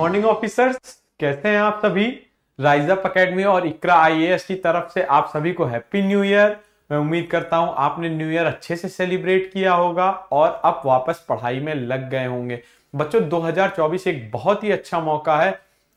morning officers कैसे हैं आप सभी राइजअप अकेडमी और इकरा आईएएस की तरफ से आप सभी को हैप्पी न्यू ईयर मैं उम्मीद करता हूं आपने न्यू ईयर अच्छे से सेलिब्रेट किया होगा और अब वापस पढ़ाई में लग गए होंगे बच्चों 2024 एक बहुत ही अच्छा मौका है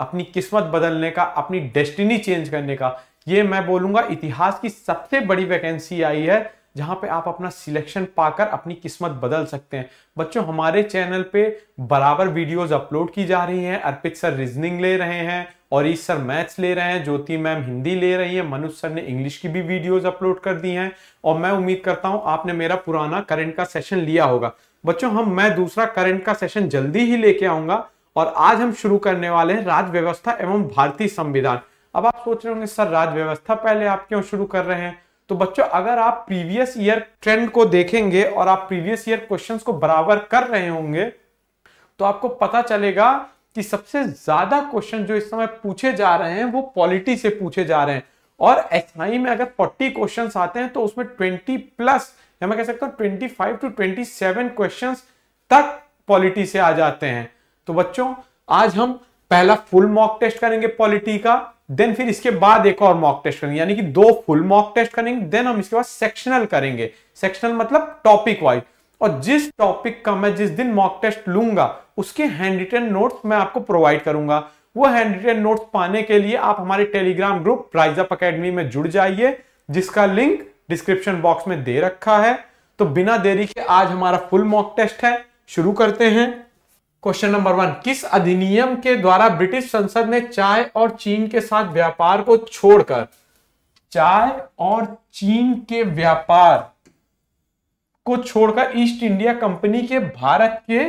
अपनी किस्मत बदलने का अपनी डेस्टिनी चेंज करने का ये मैं बोलूंगा इतिहास की सबसे बड़ी वैकेंसी आई है जहाँ पे आप अपना सिलेक्शन पाकर अपनी किस्मत बदल सकते हैं बच्चों हमारे चैनल पे बराबर वीडियोस अपलोड की जा रही हैं अर्पित सर रीजनिंग ले रहे हैं और इस सर मैथ्स ले रहे हैं ज्योति मैम हिंदी ले रही हैं मनुज सर ने इंग्लिश की भी वीडियोस अपलोड कर दी हैं और मैं उम्मीद करता हूं आपने मेरा पुराना करेंट का सेशन लिया होगा बच्चों हम मैं दूसरा करेंट का सेशन जल्दी ही लेके आऊंगा और आज हम शुरू करने वाले हैं राज्य व्यवस्था एवं भारतीय संविधान अब आप सोच रहे होंगे सर राज्य व्यवस्था पहले आप क्यों शुरू कर रहे हैं तो बच्चों अगर आप प्रीवियस ईयर ट्रेंड को देखेंगे और आप प्रीवियस ईयर क्वेश्चंस को बराबर कर रहे होंगे तो आपको पता चलेगा कि सबसे ज्यादा क्वेश्चन जो इस समय पूछे जा रहे हैं वो पॉलिटी से पूछे जा रहे हैं और एस में अगर फोर्टी क्वेश्चन आते हैं तो उसमें ट्वेंटी प्लस या मैं कह सकता हूँ twenty five to twenty seven question तक पॉलिटी से आ जाते हैं तो बच्चों आज हम पहला फुल मॉक टेस्ट करेंगे पॉलिटी का देन फिर इसके बाद एक और मॉक टेस्ट करेंगे यानी कि दो फुल मॉक टेस्ट करेंगे देन हम इसके बाद सेक्शनल करेंगे सेक्शनल मतलब टॉपिक वाइज और जिस टॉपिक का मैं जिस दिन मॉक टेस्ट लूंगा उसके हैंड रिटन नोट्स मैं आपको प्रोवाइड करूंगा वो हैंड रिटन नोट्स पाने के लिए आप हमारे टेलीग्राम ग्रुप प्राइजअप अकेडमी में जुड़ जाइए जिसका लिंक डिस्क्रिप्शन बॉक्स में दे रखा है तो बिना देरी के आज हमारा फुल मॉक टेस्ट है शुरू करते हैं क्वेश्चन नंबर वन किस अधिनियम के द्वारा ब्रिटिश संसद ने चाय और चीन के साथ व्यापार को छोड़कर चाय और चीन के व्यापार को छोड़कर ईस्ट इंडिया कंपनी के भारत के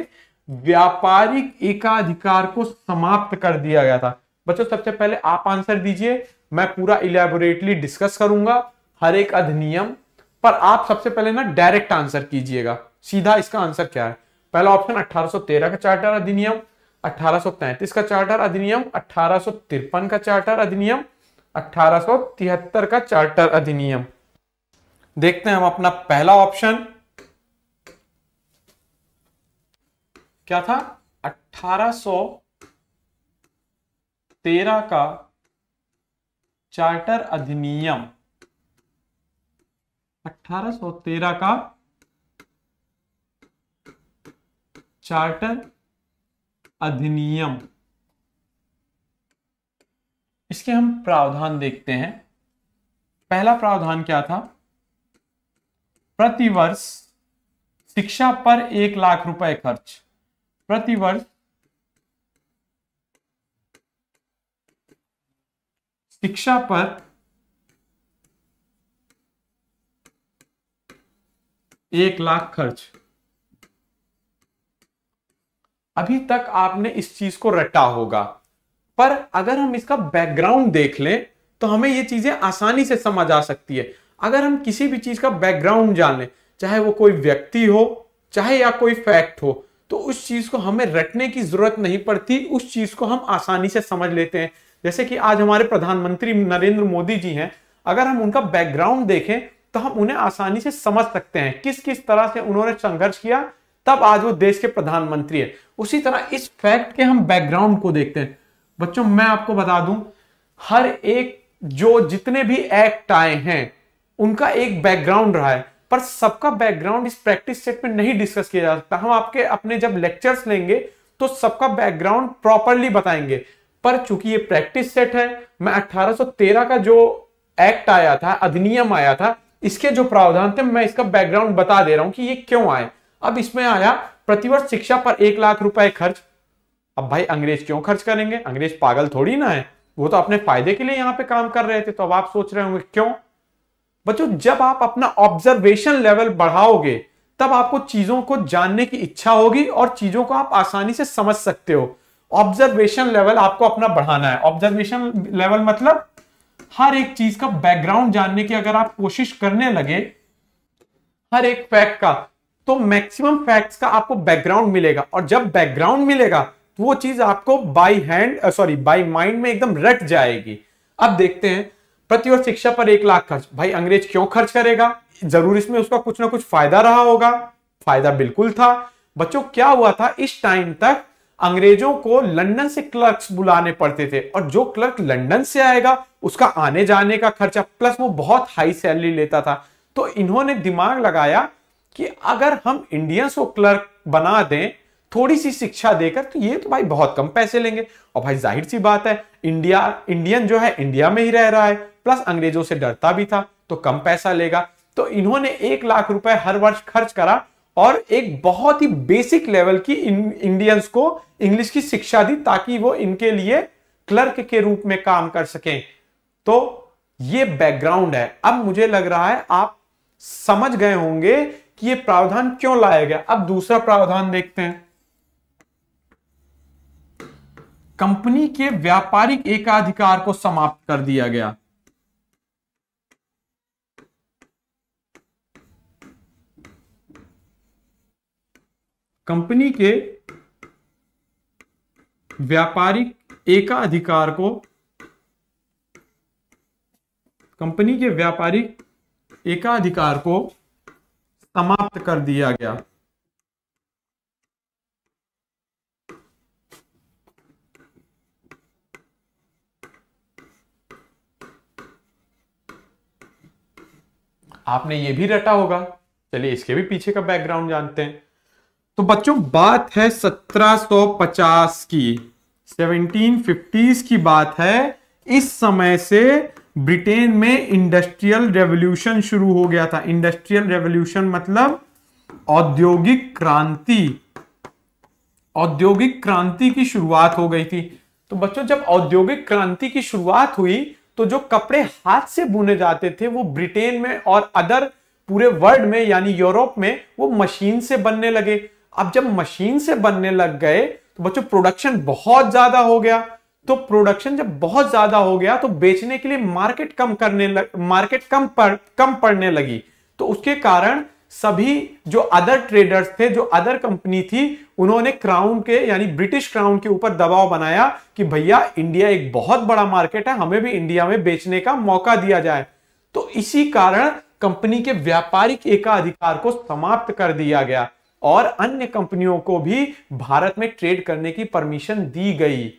व्यापारिक एकाधिकार को समाप्त कर दिया गया था बच्चों सबसे पहले आप आंसर दीजिए मैं पूरा इलेबोरेटली डिस्कस करूंगा हर एक अधिनियम पर आप सबसे पहले ना डायरेक्ट आंसर कीजिएगा सीधा इसका आंसर क्या है पहला ऑप्शन 1813 का चार्टर अधिनियम 1833 का चार्टर अधिनियम अठारह का चार्टर अधिनियम 1873 का चार्टर अधिनियम देखते हैं हम अपना पहला ऑप्शन क्या था 1813 का चार्टर अधिनियम 1813 का चार्टर अधिनियम इसके हम प्रावधान देखते हैं पहला प्रावधान क्या था प्रतिवर्ष शिक्षा पर एक लाख रुपए खर्च प्रतिवर्ष शिक्षा पर एक लाख खर्च अभी तक आपने इस चीज को रटा होगा पर अगर हम इसका बैकग्राउंड देख लें तो हमें ये चीजें आसानी से समझ आ सकती है अगर हम किसी भी चीज का बैकग्राउंड जान लें चाहे वो कोई व्यक्ति हो चाहे या कोई फैक्ट हो तो उस चीज को हमें रटने की जरूरत नहीं पड़ती उस चीज को हम आसानी से समझ लेते हैं जैसे कि आज हमारे प्रधानमंत्री नरेंद्र मोदी जी हैं अगर हम उनका बैकग्राउंड देखें तो हम उन्हें आसानी से समझ सकते हैं किस किस तरह से उन्होंने संघर्ष किया तब आज वो देश के प्रधानमंत्री है उसी तरह इस फैक्ट के हम बैकग्राउंड को देखते हैं बच्चों मैं आपको बता दूं हर एक जो जितने भी एक्ट आए हैं उनका एक बैकग्राउंड रहा है पर सबका बैकग्राउंड इस प्रैक्टिस सेट में नहीं डिस्कस किया जा सकता हम आपके अपने जब लेक्चर्स लेंगे तो सबका बैकग्राउंड प्रॉपरली बताएंगे पर चूंकि ये प्रैक्टिस सेट है मैं 1813 का जो एक्ट आया था अधिनियम आया था इसके जो प्रावधान थे मैं इसका बैकग्राउंड बता दे रहा हूं कि ये क्यों आए अब इसमें आया प्रतिवर्ष शिक्षा पर एक लाख रुपए खर्च अब भाई अंग्रेज क्यों खर्च करेंगे अंग्रेज पागल थोड़ी ना है वो तो अपने फायदे के लिए यहां पे काम कर रहे थे तो अब आप सोच रहे होंगे क्यों बच्चों जब आप अपना ऑब्जर्वेशन लेवल बढ़ाओगे तब आपको चीजों को जानने की इच्छा होगी और चीजों को आप आसानी से समझ सकते हो ऑब्जर्वेशन लेवल आपको अपना बढ़ाना है ऑब्जर्वेशन लेवल मतलब हर एक चीज का बैकग्राउंड जानने की अगर आप कोशिश करने लगे हर एक फैक्ट का तो मैक्सिमम फैक्ट्स का आपको बैकग्राउंड मिलेगा और जब बैकग्राउंड मिलेगा तो वो चीज आपको by hand sorry by mind में एकदम रट जाएगी अब देखते हैं प्रति शिक्षा पर एक लाख खर्च भाई अंग्रेज क्यों खर्च करेगा जरूर इसमें उसका कुछ ना कुछ फायदा रहा होगा फायदा बिल्कुल था बच्चों क्या हुआ था इस टाइम तक अंग्रेजों को लंदन से क्लर्क्स बुलाने पड़ते थे और जो क्लर्क लंदन से आएगा उसका आने जाने का खर्चा प्लस वो बहुत हाई सैलरी लेता था तो इन्होंने दिमाग लगाया कि अगर हम इंडियंस को क्लर्क बना दें थोड़ी सी शिक्षा देकर तो ये तो भाई बहुत कम पैसे लेंगे और भाई जाहिर सी बात है इंडिया इंडियन जो है इंडिया में ही रह रहा है प्लस अंग्रेजों से डरता भी था तो कम पैसा लेगा तो इन्होंने एक लाख रुपए हर वर्ष खर्च करा और एक बहुत ही बेसिक लेवल की इंडियंस को इंग्लिश की शिक्षा दी ताकि वो इनके लिए क्लर्क के रूप में काम कर सकें तो ये बैकग्राउंड है अब मुझे लग रहा है आप समझ गए होंगे कि ये प्रावधान क्यों लाया गया अब दूसरा प्रावधान देखते हैं कंपनी के व्यापारिक एकाधिकार को समाप्त कर दिया गया कंपनी के व्यापारिक एकाधिकार को कंपनी के व्यापारिक एकाधिकार को समाप्त कर दिया गया आपने ये भी रटा होगा चलिए इसके भी पीछे का बैकग्राउंड जानते हैं तो बच्चों बात है 1750 की 1750s की बात है इस समय से ब्रिटेन में इंडस्ट्रियल रेवोल्यूशन शुरू हो गया था इंडस्ट्रियल रेवोल्यूशन मतलब औद्योगिक क्रांति औद्योगिक क्रांति की शुरुआत हो गई थी तो बच्चों जब औद्योगिक क्रांति की शुरुआत हुई तो जो कपड़े हाथ से बुने जाते थे वो ब्रिटेन में और अदर पूरे वर्ल्ड में यानी यूरोप में वो मशीन से बनने लगे अब जब मशीन से बनने लग गए तो बच्चों प्रोडक्शन बहुत ज्यादा हो गया तो प्रोडक्शन जब बहुत ज्यादा हो गया तो बेचने के लिए मार्केट कम करने लग, मार्केट कम पर कम पड़ने लगी तो उसके कारण सभी जो अदर ट्रेडर्स थे जो अदर कंपनी थी उन्होंने क्राउन के यानी ब्रिटिश क्राउन के ऊपर दबाव बनाया कि भैया इंडिया एक बहुत बड़ा मार्केट है हमें भी इंडिया में बेचने का मौका दिया जाए तो इसी कारण कंपनी के व्यापारिक एकाधिकार को समाप्त कर दिया गया और अन्य कंपनियों को भी भारत में ट्रेड करने की परमिशन दी गई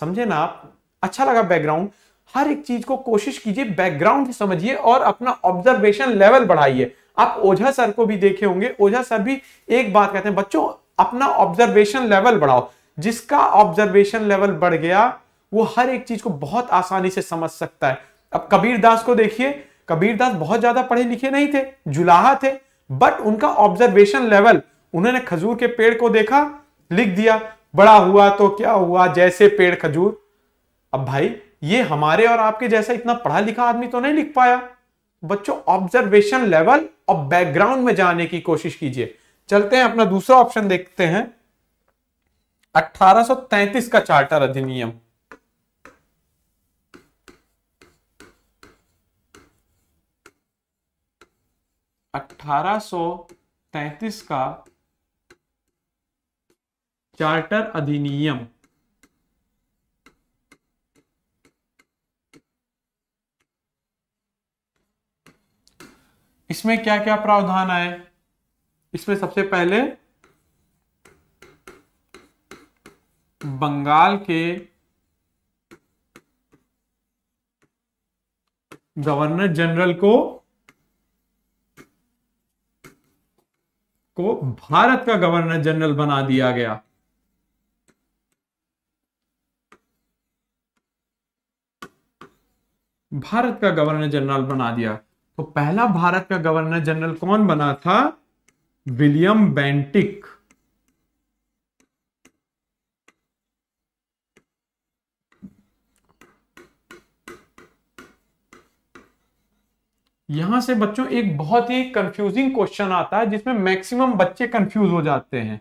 समझे ना आप अच्छा लगा बैकग्राउंड हर एक चीज को कोशिश कीजिए बैकग्राउंड समझिए और अपना ऑब्जर्वेशन लेवल बढ़ाइए आप ओझा सर को भी देखे होंगे ओझा सर भी एक बात कहते हैं बच्चों अपना ऑब्जर्वेशन लेवल बढ़ाओ जिसका ऑब्जर्वेशन लेवल बढ़ गया वो हर एक चीज को बहुत आसानी से समझ सकता है अब कबीर दास को देखिए कबीर दास बहुत ज्यादा पढ़े लिखे नहीं थे जुलाहा थे बट उनका ऑब्जर्वेशन लेवल उन्होंने खजूर के पेड़ को देखा लिख दिया बड़ा हुआ तो क्या हुआ जैसे पेड़ खजूर अब भाई ये हमारे और आपके जैसा इतना पढ़ा लिखा आदमी तो नहीं लिख पाया बच्चों ऑब्जर्वेशन लेवल और बैकग्राउंड में जाने की कोशिश कीजिए चलते हैं अपना दूसरा ऑप्शन देखते हैं 1833 का चार्टर अधिनियम अठारह का चार्टर अधिनियम इसमें क्या क्या प्रावधान आए इसमें सबसे पहले बंगाल के गवर्नर जनरल को को भारत का गवर्नर जनरल बना दिया गया भारत का गवर्नर जनरल बना दिया तो पहला भारत का गवर्नर जनरल कौन बना था विलियम बेंटिक यहां से बच्चों एक बहुत ही कंफ्यूजिंग क्वेश्चन आता है जिसमें मैक्सिमम बच्चे कंफ्यूज हो जाते हैं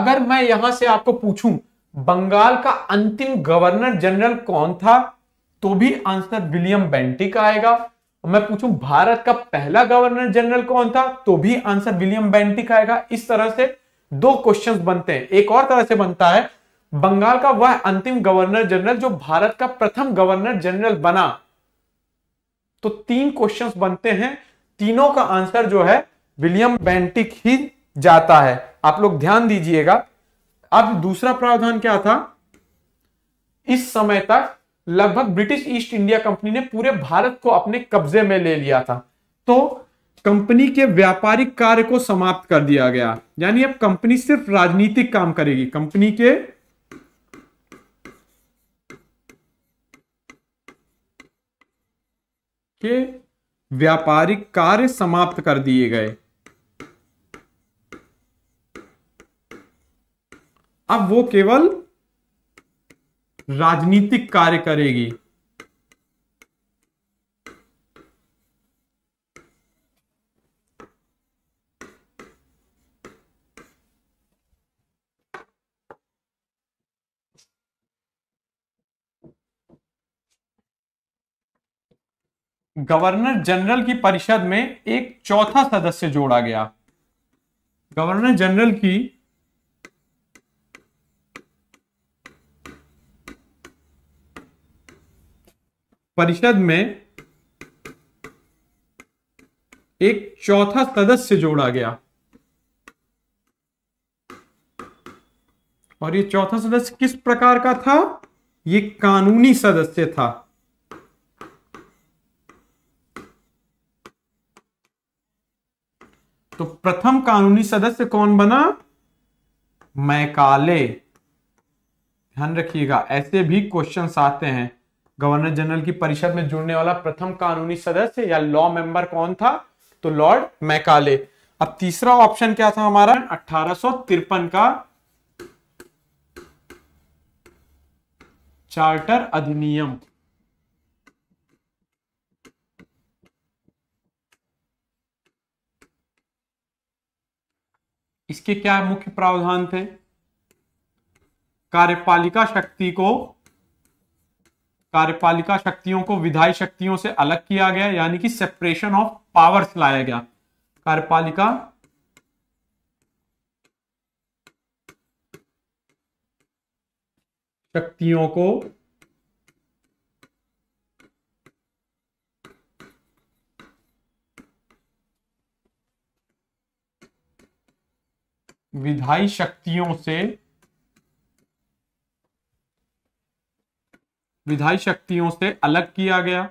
अगर मैं यहां से आपको पूछूं बंगाल का अंतिम गवर्नर जनरल कौन था तो भी आंसर विलियम बेंटिक आएगा मैं पूछूं भारत का पहला गवर्नर जनरल कौन था तो भी आंसर विलियम बेंटिक आएगा इस तरह से दो क्वेश्चंस बनते हैं एक और तरह से बनता है बंगाल का वह अंतिम गवर्नर जनरल जो भारत का प्रथम गवर्नर जनरल बना तो तीन क्वेश्चंस बनते हैं तीनों का आंसर जो है विलियम बेंटिक ही जाता है आप लोग ध्यान दीजिएगा अब दूसरा प्रावधान क्या था इस समय तक लगभग ब्रिटिश ईस्ट इंडिया कंपनी ने पूरे भारत को अपने कब्जे में ले लिया था तो कंपनी के व्यापारिक कार्य को समाप्त कर दिया गया यानी अब कंपनी सिर्फ राजनीतिक काम करेगी कंपनी के के व्यापारिक कार्य समाप्त कर दिए गए अब वो केवल राजनीतिक कार्य करेगी गवर्नर जनरल की परिषद में एक चौथा सदस्य जोड़ा गया गवर्नर जनरल की परिषद में एक चौथा सदस्य जोड़ा गया और ये चौथा सदस्य किस प्रकार का था ये कानूनी सदस्य था तो प्रथम कानूनी सदस्य कौन बना मैकाले ध्यान रखिएगा ऐसे भी क्वेश्चन आते हैं गवर्नर जनरल की परिषद में जुड़ने वाला प्रथम कानूनी सदस्य या लॉ मेंबर कौन था तो लॉर्ड मैकाले अब तीसरा ऑप्शन क्या था हमारा अठारह का चार्टर अधिनियम इसके क्या मुख्य प्रावधान थे कार्यपालिका शक्ति को कार्यपालिका शक्तियों को विधायी शक्तियों से अलग किया गया यानी कि सेपरेशन ऑफ पावर्स लाया गया कार्यपालिका शक्तियों को विधायी शक्तियों से विधायी शक्तियों से अलग किया गया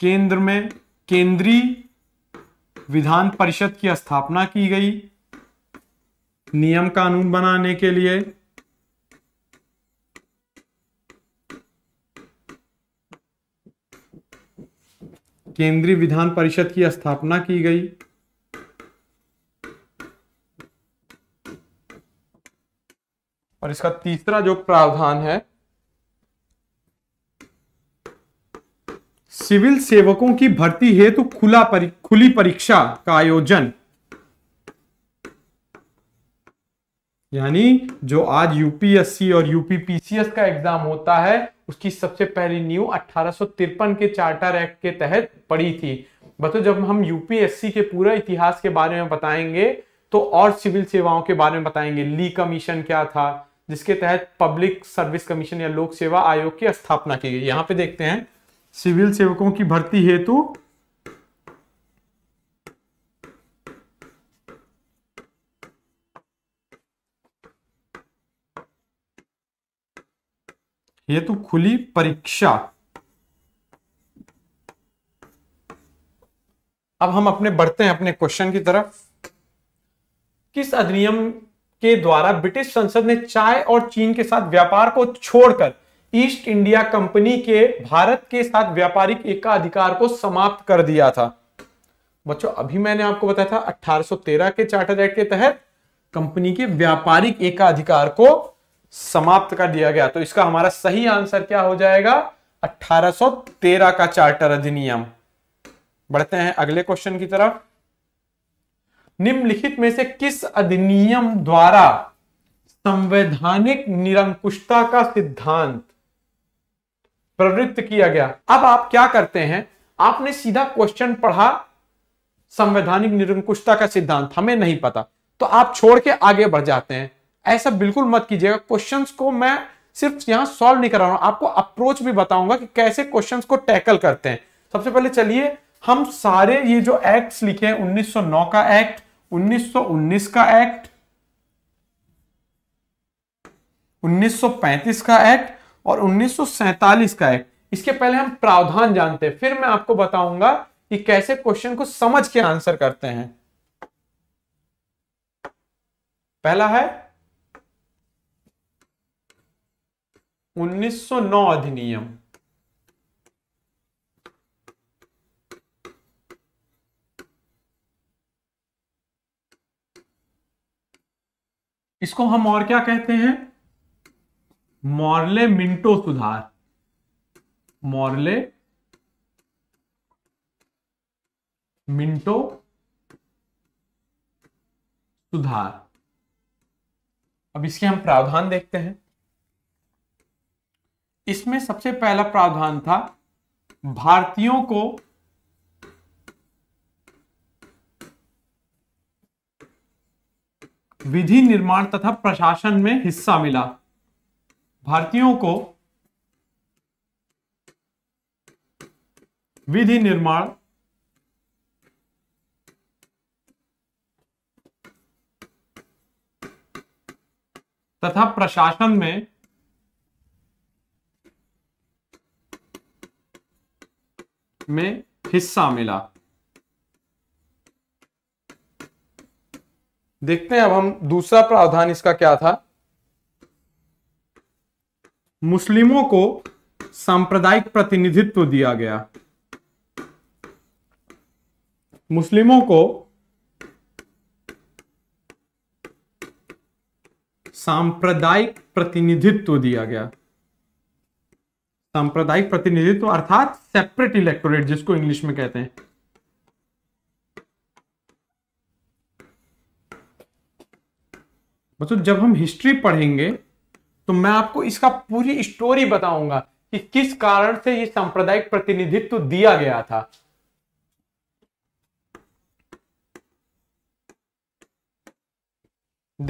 केंद्र में केंद्रीय विधान परिषद की स्थापना की गई नियम कानून बनाने के लिए केंद्रीय विधान परिषद की स्थापना की गई और इसका तीसरा जो प्रावधान है सिविल सेवकों की भर्ती हेतु तो खुला परि, खुली परीक्षा का आयोजन यानी जो आज यूपीएससी और यूपीपीसीएस का एग्जाम होता है उसकी सबसे पहली न्यू अठारह के चार्टर एक्ट के तहत पड़ी थी बताओ जब हम यूपीएससी के पूरा इतिहास के बारे में बताएंगे तो और सिविल सेवाओं के बारे में बताएंगे ली कमीशन क्या था जिसके तहत पब्लिक सर्विस कमीशन या लोक सेवा आयोग की स्थापना की गई यहां पे देखते हैं सिविल सेवकों की भर्ती हेतु हेतु खुली परीक्षा अब हम अपने बढ़ते हैं अपने क्वेश्चन की तरफ किस अधिनियम के द्वारा ब्रिटिश संसद ने चाय और चीन के साथ व्यापार को छोड़कर ईस्ट इंडिया कंपनी के भारत के साथ व्यापारिक एकाधिकार को समाप्त कर दिया था बच्चों अभी मैंने आपको बताया था 1813 के चार्टर एक्ट के तहत कंपनी के व्यापारिक एकाधिकार को समाप्त कर दिया गया तो इसका हमारा सही आंसर क्या हो जाएगा 1813 का चार्टर अधिनियम बढ़ते हैं अगले क्वेश्चन की तरफ निम्नलिखित में से किस अधिनियम द्वारा संवैधानिक निरंकुशता का सिद्धांत प्रवृत्त किया गया अब आप क्या करते हैं आपने सीधा क्वेश्चन पढ़ा संवैधानिक निरंकुशता का सिद्धांत हमें नहीं पता तो आप छोड़ के आगे बढ़ जाते हैं ऐसा बिल्कुल मत कीजिएगा क्वेश्चंस को मैं सिर्फ यहां सॉल्व नहीं कर रहा हूं आपको अप्रोच भी बताऊंगा कि कैसे क्वेश्चंस को टैकल करते हैं सबसे पहले चलिए हम सारे ये जो एक्ट्स लिखे हैं 1909 का एक्ट 1919 का एक्ट 1935 का एक्ट और 1947 का एक्ट इसके पहले हम प्रावधान जानते हैं फिर मैं आपको बताऊंगा कि कैसे क्वेश्चन को समझ के आंसर करते हैं पहला है 1909 अधिनियम इसको हम और क्या कहते हैं मॉर्ले मिंटो सुधार मॉर्ले मिंटो सुधार अब इसके हम प्रावधान देखते हैं इसमें सबसे पहला प्रावधान था भारतीयों को विधि निर्माण तथा प्रशासन में हिस्सा मिला भारतीयों को विधि निर्माण तथा प्रशासन में में हिस्सा मिला देखते हैं अब हम दूसरा प्रावधान इसका क्या था मुस्लिमों को सांप्रदायिक प्रतिनिधित्व दिया गया मुस्लिमों को सांप्रदायिक प्रतिनिधित्व दिया गया सांप्रदायिक प्रतिनिधित्व अर्थात सेपरेट इलेक्टोरेट जिसको इंग्लिश में कहते हैं बच्चों मतलब जब हम हिस्ट्री पढ़ेंगे तो मैं आपको इसका पूरी स्टोरी बताऊंगा कि किस कारण से ये सांप्रदायिक प्रतिनिधित्व दिया गया था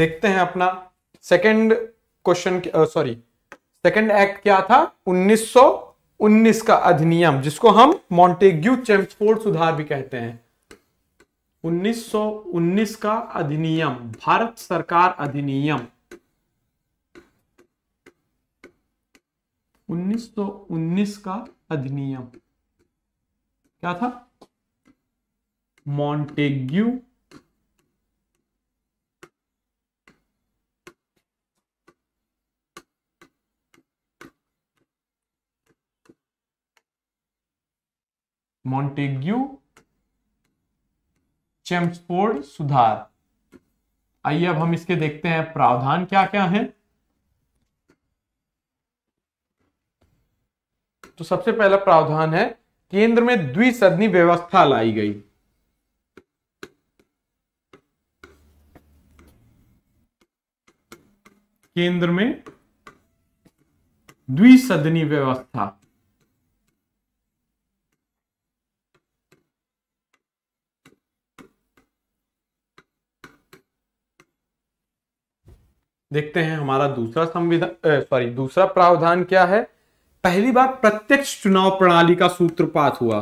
देखते हैं अपना second question sorry second act क्या था 1919 का अधिनियम जिसको हम मॉन्टेग्यू चेम्सफोर्ड सुधार भी कहते हैं 1919 का अधिनियम भारत सरकार अधिनियम 1919 का अधिनियम क्या था मॉन्टेग्यू मॉन्टेग्यू चेम्सफोर्ड सुधार आइए अब हम इसके देखते हैं प्रावधान क्या क्या है तो सबसे पहला प्रावधान है केंद्र में द्विसदनी व्यवस्था लाई गई केंद्र में द्विसदनी व्यवस्था देखते हैं हमारा दूसरा संविधान सॉरी दूसरा प्रावधान क्या है पहली बार प्रत्यक्ष चुनाव प्रणाली का सूत्रपात हुआ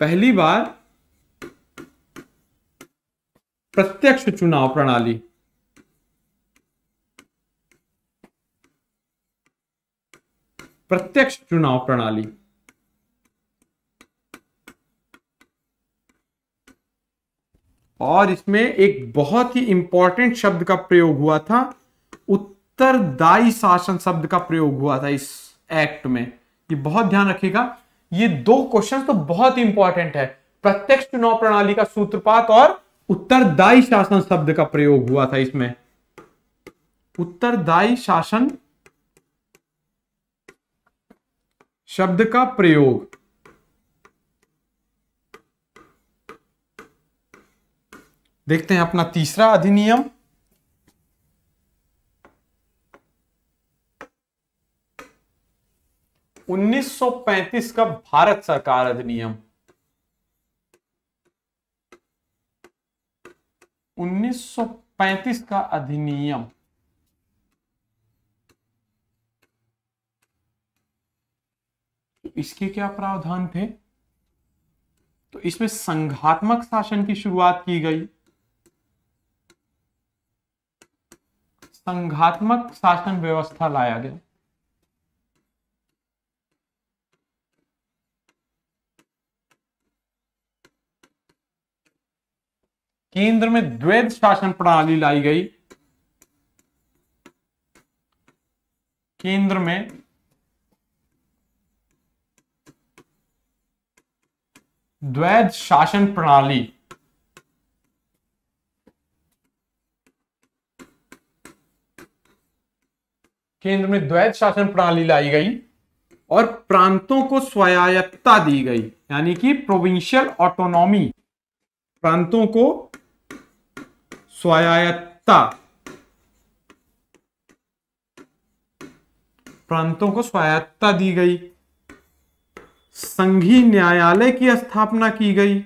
पहली बार प्रत्यक्ष चुनाव प्रणाली प्रत्यक्ष चुनाव प्रणाली और इसमें एक बहुत ही इंपॉर्टेंट शब्द का प्रयोग हुआ था उत्तरदायी शासन शब्द का प्रयोग हुआ था इस एक्ट में ये बहुत ध्यान रखिएगा ये दो क्वेश्चन तो बहुत इंपॉर्टेंट है प्रत्यक्ष चुनाव प्रणाली का सूत्रपात और उत्तरदायी शासन शब्द का प्रयोग हुआ था इसमें उत्तरदायी शासन शब्द का प्रयोग देखते हैं अपना तीसरा अधिनियम उन्नीस का भारत सरकार अधिनियम 1935 का अधिनियम इसके क्या प्रावधान थे तो इसमें संघात्मक शासन की शुरुआत की गई संघात्मक शासन व्यवस्था लाया गया केंद्र में द्वैध शासन प्रणाली लाई गई केंद्र में द्वैध शासन प्रणाली केंद्र में द्वैत शासन प्रणाली लाई गई और प्रांतों को स्वायत्तता दी गई यानी कि प्रोविंशियल ऑटोनॉमी प्रांतों को स्वायत्तता प्रांतों को स्वायत्तता दी गई संघीय न्यायालय की स्थापना की गई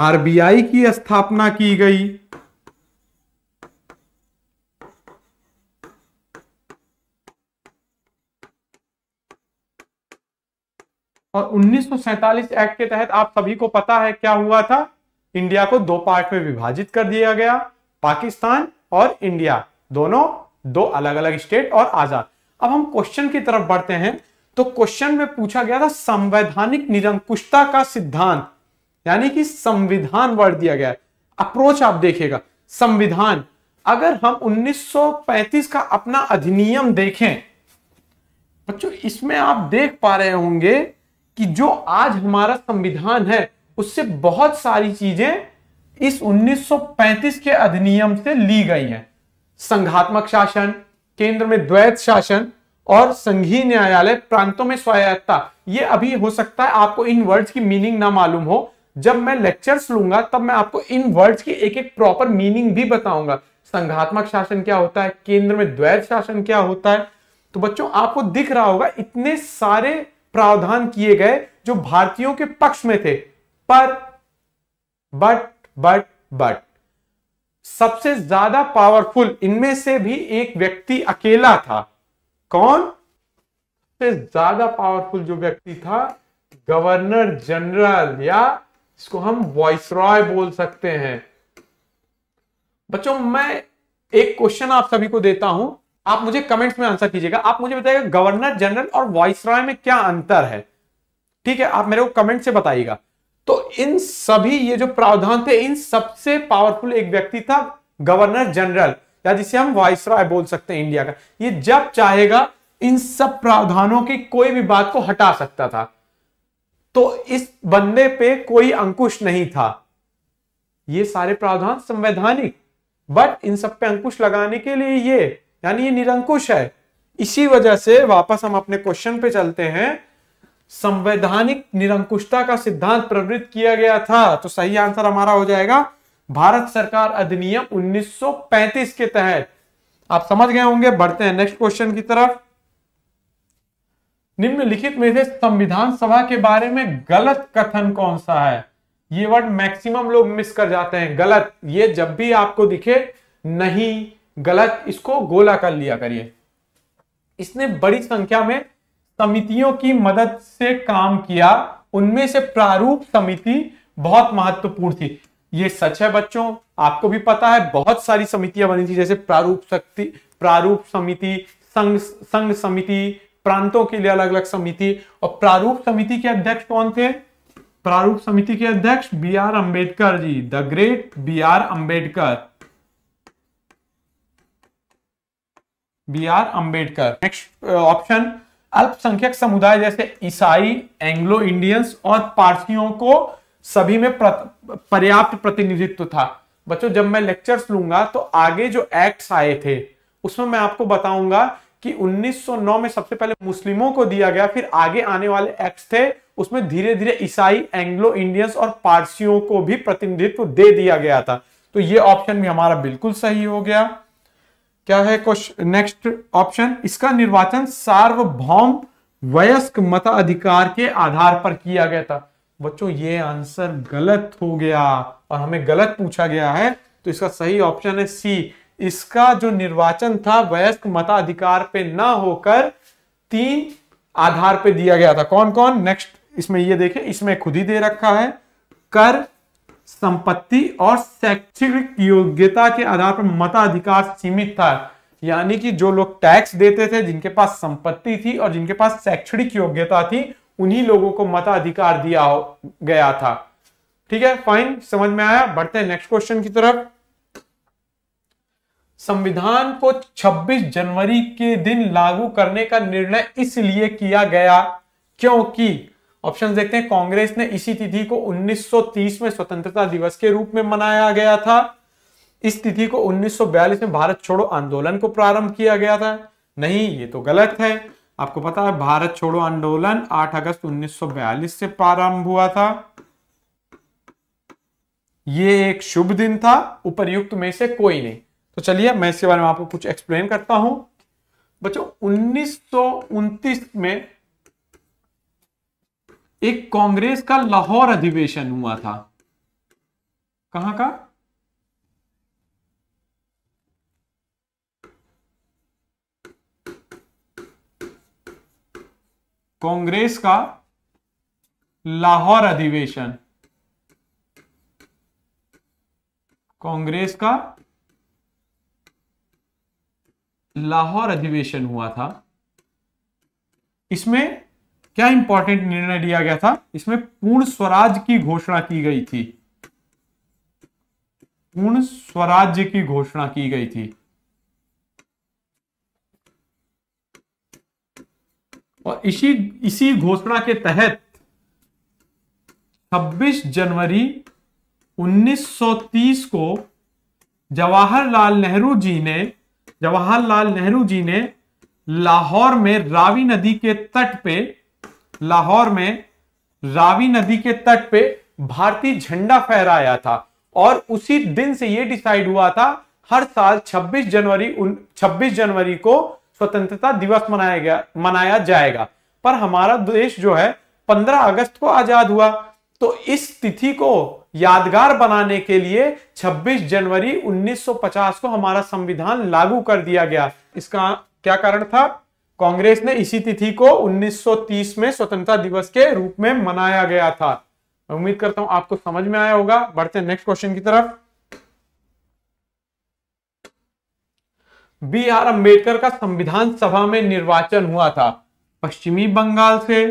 आरबीआई की स्थापना की गई और 1947 एक्ट के तहत आप सभी को पता है क्या हुआ था इंडिया को दो पार्ट में विभाजित कर दिया गया पाकिस्तान और इंडिया दोनों दो अलग अलग स्टेट और आजाद अब हम क्वेश्चन की तरफ बढ़ते हैं तो क्वेश्चन में पूछा गया था संवैधानिक निरंकुशता का सिद्धांत यानी कि संविधान वर्ड दिया गया है अप्रोच आप देखेगा संविधान अगर हम 1935 का अपना अधिनियम देखें बच्चों इसमें आप देख पा रहे होंगे कि जो आज हमारा संविधान है उससे बहुत सारी चीजें इस 1935 के अधिनियम से ली गई हैं संघात्मक शासन केंद्र में द्वैत शासन और संघीय न्यायालय प्रांतों में स्वायत्ता ये अभी हो सकता है आपको इन वर्ड्स की मीनिंग ना मालूम हो जब मैं लेक्चर्स लूंगा तब मैं आपको इन वर्ड्स की एक एक प्रॉपर मीनिंग भी बताऊंगा संघात्मक शासन क्या होता है केंद्र में द्वैध शासन क्या होता है तो बच्चों आपको दिख रहा होगा इतने सारे प्रावधान किए गए जो भारतीयों के पक्ष में थे पर बट बट बट सबसे ज्यादा पावरफुल इनमें से भी एक व्यक्ति अकेला था कौन सबसे ज्यादा पावरफुल जो व्यक्ति था गवर्नर जनरल या इसको हम वॉइसरॉय बोल सकते हैं बच्चों मैं एक क्वेश्चन आप सभी को देता हूं आप मुझे कमेंट्स में आंसर कीजिएगा आप मुझे बताइएगा गवर्नर जनरल और रॉय में क्या अंतर है ठीक है आप मेरे को कमेंट से बताइएगा तो इन सभी ये जो प्रावधान थे इन सबसे पावरफुल एक व्यक्ति था गवर्नर जनरल या जिसे हम रॉय बोल सकते हैं इंडिया का ये जब चाहेगा इन सब प्रावधानों की कोई भी बात को हटा सकता था तो इस बंदे पे कोई अंकुश नहीं था ये सारे प्रावधान संवैधानिक बट इन सब पे अंकुश लगाने के लिए ये यानी ये निरंकुश है इसी वजह से वापस हम अपने क्वेश्चन पे चलते हैं संवैधानिक निरंकुशता का सिद्धांत प्रवृत्त किया गया था तो सही आंसर हमारा हो जाएगा भारत सरकार अधिनियम 1935 के तहत आप समझ गए होंगे बढ़ते हैं नेक्स्ट क्वेश्चन की तरफ निम्नलिखित में से संविधान सभा के बारे में गलत कथन कौन सा है ये वर्ड मैक्सिमम लोग मिस कर जाते हैं गलत ये जब भी आपको दिखे नहीं गलत इसको गोला कर लिया करिए इसने बड़ी संख्या में समितियों की मदद से काम किया उनमें से प्रारूप समिति बहुत महत्वपूर्ण थी ये सच है बच्चों आपको भी पता है बहुत सारी समितियां बनी थी जैसे प्रारूप शक्ति प्रारूप समिति संघ संघ समिति प्रांतों के लिए अलग अलग समिति और प्रारूप समिति के अध्यक्ष कौन थे प्रारूप समिति के अध्यक्ष B R Ambedkar ji the great B R Ambedkar B R Ambedkar next option uh, अल्पसंख्यक समुदाय जैसे ईसाई एंग्लो इंडियंस और पारसियों को सभी में पर्याप्त प्रतिनिधित्व था बच्चों जब मैं लेक्चर्स लूंगा तो आगे जो एक्ट्स आए थे उसमें मैं आपको बताऊंगा कि 1909 में सबसे पहले मुस्लिमों को दिया गया फिर आगे आने वाले एक्ट थे उसमें धीरे धीरे ईसाई एंग्लो इंडियंस और पारसियों को भी प्रतिनिधित्व दे दिया गया था तो ये ऑप्शन भी हमारा बिल्कुल सही हो गया क्या है क्वेश्चन नेक्स्ट ऑप्शन इसका निर्वाचन सार्वभौम वयस्क मताधिकार के आधार पर किया गया था बच्चों ये आंसर गलत हो गया और हमें गलत पूछा गया है तो इसका सही ऑप्शन है सी इसका जो निर्वाचन था वयस्क मताधिकार पे ना होकर तीन आधार पे दिया गया था कौन कौन नेक्स्ट इसमें ये देखें इसमें खुद ही दे रखा है कर संपत्ति और शैक्षिक योग्यता के आधार पर मताधिकार सीमित था यानी कि जो लोग टैक्स देते थे जिनके पास संपत्ति थी और जिनके पास शैक्षणिक योग्यता थी उन्हीं लोगों को मताधिकार दिया गया था ठीक है फाइन समझ में आया बढ़ते हैं नेक्स्ट क्वेश्चन की तरफ संविधान को 26 जनवरी के दिन लागू करने का निर्णय इसलिए किया गया क्योंकि ऑप्शन देखते हैं कांग्रेस ने इसी तिथि को 1930 में स्वतंत्रता दिवस के रूप में मनाया गया था इस तिथि को 1942 में भारत छोड़ो आंदोलन को प्रारंभ किया गया था नहीं ये तो गलत है आपको पता है भारत छोड़ो आंदोलन 8 अगस्त 1942 से प्रारंभ हुआ था यह एक शुभ दिन था उपरयुक्त में से कोई नहीं तो चलिए मैं इसके बारे में आपको कुछ एक्सप्लेन करता हूं बच्चों उन्नीस में एक कांग्रेस का लाहौर अधिवेशन हुआ था कहां का कांग्रेस का लाहौर अधिवेशन कांग्रेस का लाहौर अधिवेशन हुआ था इसमें क्या इंपॉर्टेंट निर्णय लिया गया था इसमें पूर्ण स्वराज की घोषणा की गई थी पूर्ण स्वराज्य की घोषणा की गई थी और इसी इसी घोषणा के तहत 26 जनवरी 1930 को जवाहरलाल नेहरू जी ने जवाहरलाल नेहरू जी ने लाहौर में रावी नदी के तट पे लाहौर में रावी नदी के तट पे भारतीय झंडा फहराया था और उसी दिन से यह डिसाइड हुआ था हर साल 26 जनवरी 26 जनवरी को स्वतंत्रता दिवस मनाया गया मनाया जाएगा पर हमारा देश जो है 15 अगस्त को आजाद हुआ तो इस तिथि को यादगार बनाने के लिए 26 जनवरी 1950 को हमारा संविधान लागू कर दिया गया इसका क्या कारण था कांग्रेस ने इसी तिथि को 1930 में स्वतंत्रता दिवस के रूप में मनाया गया था उम्मीद करता हूं आपको समझ में आया होगा बढ़ते नेक्स्ट क्वेश्चन की तरफ बी आर अंबेडकर का संविधान सभा में निर्वाचन हुआ था पश्चिमी बंगाल से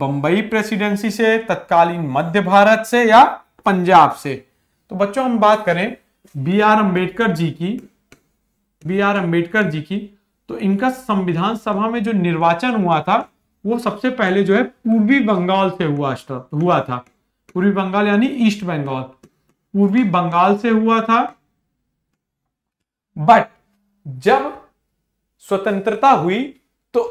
बंबई प्रेसिडेंसी से तत्कालीन मध्य भारत से या पंजाब से तो बच्चों हम बात करें बी आर अम्बेडकर जी की बी आर अम्बेडकर जी की तो इनका संविधान सभा में जो निर्वाचन हुआ था वो सबसे पहले जो है पूर्वी बंगाल से हुआ हुआ था पूर्वी बंगाल यानी ईस्ट बंगाल पूर्वी बंगाल से हुआ था बट जब स्वतंत्रता हुई तो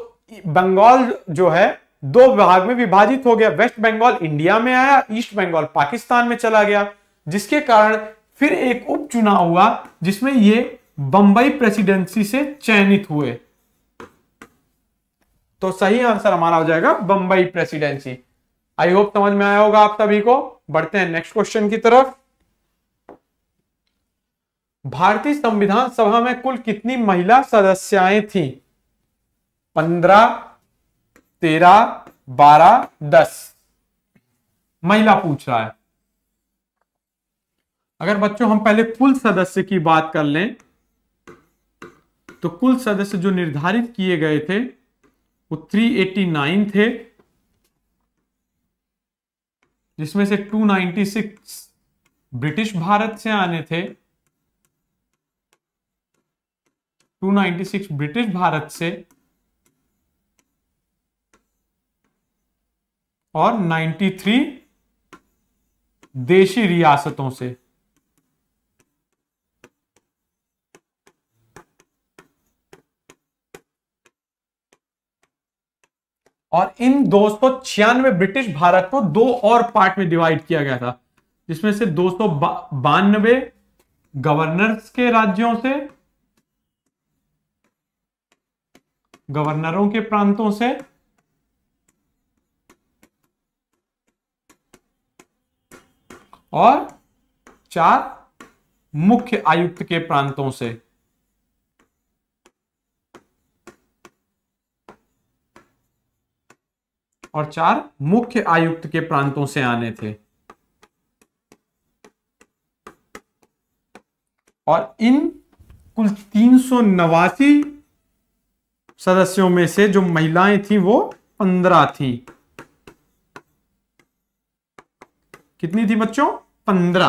बंगाल जो है दो भाग में विभाजित हो गया वेस्ट बंगाल इंडिया में आया ईस्ट बंगाल पाकिस्तान में चला गया जिसके कारण फिर एक उपचुनाव हुआ जिसमें ये बंबई प्रेसिडेंसी से चयनित हुए तो सही आंसर हमारा हो जाएगा बंबई प्रेसिडेंसी आई होप समझ में आया होगा आप सभी को बढ़ते हैं नेक्स्ट क्वेश्चन की तरफ भारतीय संविधान सभा में कुल कितनी महिला सदस्याएं थी पंद्रह तेरह बारह दस महिला पूछ रहा है अगर बच्चों हम पहले कुल सदस्य की बात कर लें तो कुल सदस्य जो निर्धारित किए गए थे वो 389 थे जिसमें से 296 ब्रिटिश भारत से आने थे 296 ब्रिटिश भारत से और 93 देशी रियासतों से और इन दो सौ ब्रिटिश भारत को दो और पार्ट में डिवाइड किया गया था जिसमें से दो सौ बानवे गवर्नर्स के राज्यों से गवर्नरों के प्रांतों से और चार मुख्य आयुक्त के प्रांतों से और चार मुख्य आयुक्त के प्रांतों से आने थे और इन कुल तीन सौ नवासी सदस्यों में से जो महिलाएं थी वो पंद्रह थी कितनी थी बच्चों पंद्रह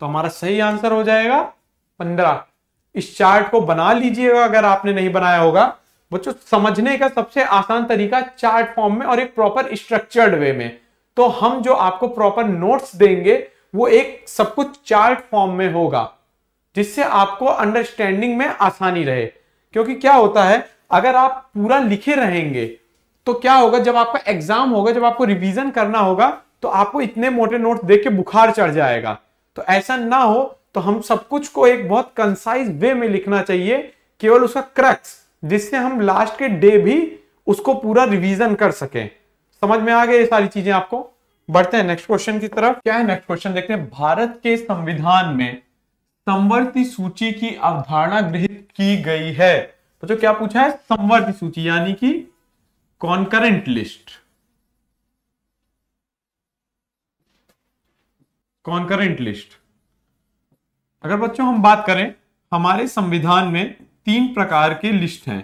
तो हमारा सही आंसर हो जाएगा पंद्रह इस चार्ट को बना लीजिएगा अगर आपने नहीं बनाया होगा बच्चों समझने का सबसे आसान तरीका चार्ट फॉर्म में और एक प्रॉपर स्ट्रक्चर्ड वे में तो हम जो आपको प्रॉपर नोट्स देंगे वो एक सब कुछ चार्ट फॉर्म में होगा जिससे आपको अंडरस्टैंडिंग में आसानी रहे क्योंकि क्या होता है अगर आप पूरा लिखे रहेंगे तो क्या होगा जब आपका एग्जाम होगा जब आपको रिवीजन करना होगा तो आपको इतने मोटे नोट देख के बुखार चढ़ जाएगा तो ऐसा ना हो तो हम सब कुछ को एक बहुत कंसाइज वे में लिखना चाहिए केवल उसका क्रक्स जिससे हम लास्ट के डे भी उसको पूरा रिवीजन कर सके समझ में आ गए ये सारी चीजें आपको बढ़ते हैं नेक्स्ट क्वेश्चन की तरफ क्या है नेक्स्ट क्वेश्चन देखते हैं भारत के संविधान में संवर्ती सूची की अवधारणा गृहित की गई है तो जो क्या पूछा है संवर्ती सूची यानी कि कॉन्करेंट लिस्ट कॉन्करेंट लिस्ट अगर बच्चों हम बात करें हमारे संविधान में तीन प्रकार के लिस्ट हैं